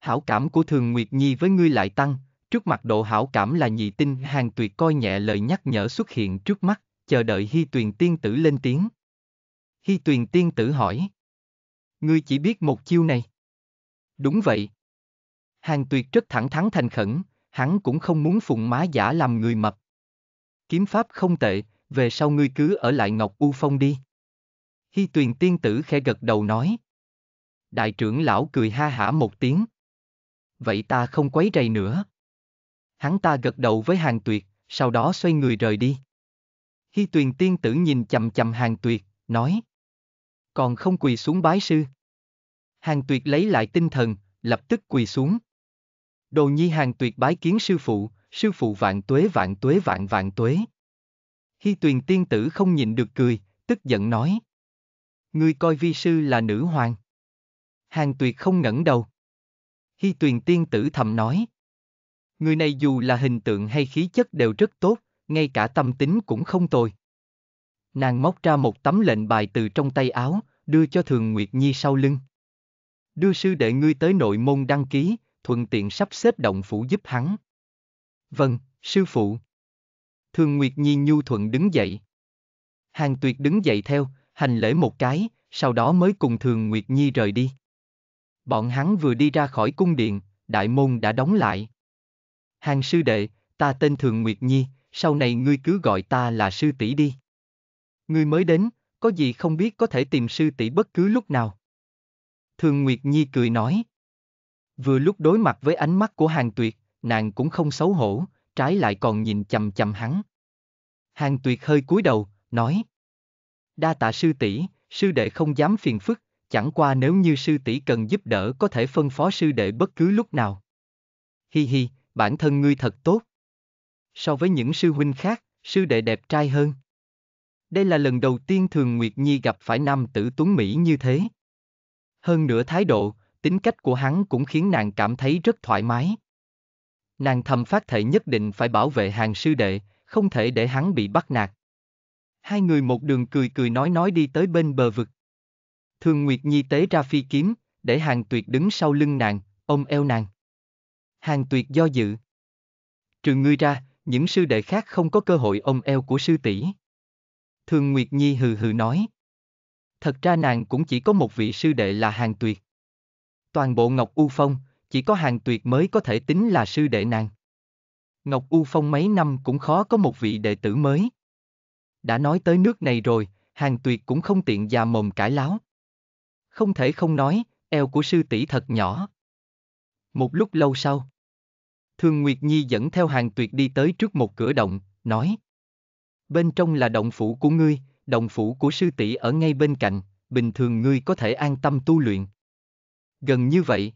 Hảo cảm của Thường Nguyệt Nhi với ngươi lại tăng, trước mặt độ hảo cảm là nhị tinh hàng tuyệt coi nhẹ lời nhắc nhở xuất hiện trước mắt, chờ đợi Hi Tuyền tiên tử lên tiếng. Hi Tuyền tiên tử hỏi. Ngươi chỉ biết một chiêu này. Đúng vậy. Hàng tuyệt rất thẳng thắn thành khẩn, hắn cũng không muốn phụng má giả làm người mập. Kiếm pháp không tệ, về sau ngươi cứ ở lại Ngọc U Phong đi. Hy tuyền tiên tử khẽ gật đầu nói. Đại trưởng lão cười ha hả một tiếng. Vậy ta không quấy rầy nữa. Hắn ta gật đầu với hàng tuyệt, sau đó xoay người rời đi. Hy tuyền tiên tử nhìn chầm chầm hàng tuyệt, nói. Còn không quỳ xuống bái sư. Hàng tuyệt lấy lại tinh thần, lập tức quỳ xuống. Đồ nhi hàng tuyệt bái kiến sư phụ, sư phụ vạn tuế vạn tuế vạn vạn tuế. Hy tuyền tiên tử không nhìn được cười, tức giận nói. Ngươi coi vi sư là nữ hoàng. Hàng tuyệt không ngẩng đầu. Hy tuyền tiên tử thầm nói. Người này dù là hình tượng hay khí chất đều rất tốt, ngay cả tâm tính cũng không tồi. Nàng móc ra một tấm lệnh bài từ trong tay áo, đưa cho Thường Nguyệt Nhi sau lưng. Đưa sư đệ ngươi tới nội môn đăng ký, thuận tiện sắp xếp động phủ giúp hắn. Vâng, sư phụ. Thường Nguyệt Nhi nhu thuận đứng dậy. Hàng tuyệt đứng dậy theo, hành lễ một cái, sau đó mới cùng Thường Nguyệt Nhi rời đi. Bọn hắn vừa đi ra khỏi cung điện, đại môn đã đóng lại. Hàng sư đệ, ta tên Thường Nguyệt Nhi, sau này ngươi cứ gọi ta là sư tỷ đi. Ngươi mới đến, có gì không biết có thể tìm sư tỷ bất cứ lúc nào. Thường Nguyệt Nhi cười nói. Vừa lúc đối mặt với ánh mắt của hàng tuyệt, nàng cũng không xấu hổ, trái lại còn nhìn chầm chầm hắn. Hàng tuyệt hơi cúi đầu, nói đa tạ sư tỷ, sư đệ không dám phiền phức, chẳng qua nếu như sư tỷ cần giúp đỡ có thể phân phó sư đệ bất cứ lúc nào. Hi hi, bản thân ngươi thật tốt. So với những sư huynh khác, sư đệ đẹp trai hơn. Đây là lần đầu tiên Thường Nguyệt Nhi gặp phải nam tử tuấn Mỹ như thế. Hơn nữa thái độ, tính cách của hắn cũng khiến nàng cảm thấy rất thoải mái. Nàng thầm phát thệ nhất định phải bảo vệ hàng sư đệ, không thể để hắn bị bắt nạt. Hai người một đường cười cười nói nói đi tới bên bờ vực. Thường Nguyệt Nhi tế ra phi kiếm, để hàng tuyệt đứng sau lưng nàng, ôm eo nàng. Hàng tuyệt do dự. Trừ ngươi ra, những sư đệ khác không có cơ hội ôm eo của sư tỷ. Thường Nguyệt Nhi hừ hừ nói. Thật ra nàng cũng chỉ có một vị sư đệ là hàng tuyệt. Toàn bộ Ngọc U Phong, chỉ có hàng tuyệt mới có thể tính là sư đệ nàng. Ngọc U Phong mấy năm cũng khó có một vị đệ tử mới. Đã nói tới nước này rồi, hàng tuyệt cũng không tiện già mồm cãi láo. Không thể không nói, eo của sư tỷ thật nhỏ. Một lúc lâu sau, Thường Nguyệt Nhi dẫn theo hàng tuyệt đi tới trước một cửa động, nói. Bên trong là động phủ của ngươi, động phủ của sư tỷ ở ngay bên cạnh, bình thường ngươi có thể an tâm tu luyện. Gần như vậy.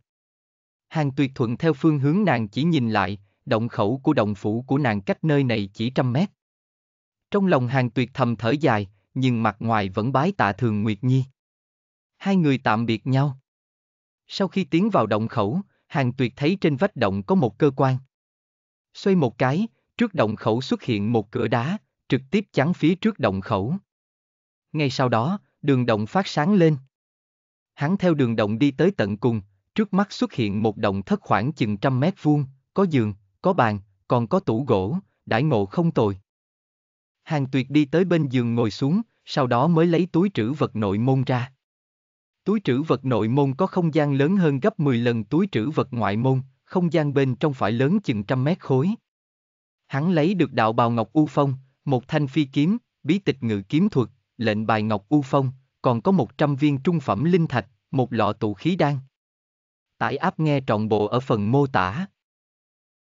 Hàng tuyệt thuận theo phương hướng nàng chỉ nhìn lại, động khẩu của động phủ của nàng cách nơi này chỉ trăm mét. Trong lòng hàng tuyệt thầm thở dài, nhưng mặt ngoài vẫn bái tạ thường Nguyệt Nhi. Hai người tạm biệt nhau. Sau khi tiến vào động khẩu, hàng tuyệt thấy trên vách động có một cơ quan. Xoay một cái, trước động khẩu xuất hiện một cửa đá, trực tiếp chắn phía trước động khẩu. Ngay sau đó, đường động phát sáng lên. Hắn theo đường động đi tới tận cùng, trước mắt xuất hiện một động thất khoảng chừng trăm mét vuông, có giường, có bàn, còn có tủ gỗ, đãi ngộ không tồi. Hàng tuyệt đi tới bên giường ngồi xuống, sau đó mới lấy túi trữ vật nội môn ra. Túi trữ vật nội môn có không gian lớn hơn gấp 10 lần túi trữ vật ngoại môn, không gian bên trong phải lớn chừng trăm mét khối. Hắn lấy được đạo bào ngọc U Phong, một thanh phi kiếm, bí tịch ngự kiếm thuật, lệnh bài ngọc U Phong, còn có 100 viên trung phẩm linh thạch, một lọ tụ khí đan. Tải áp nghe trọn bộ ở phần mô tả.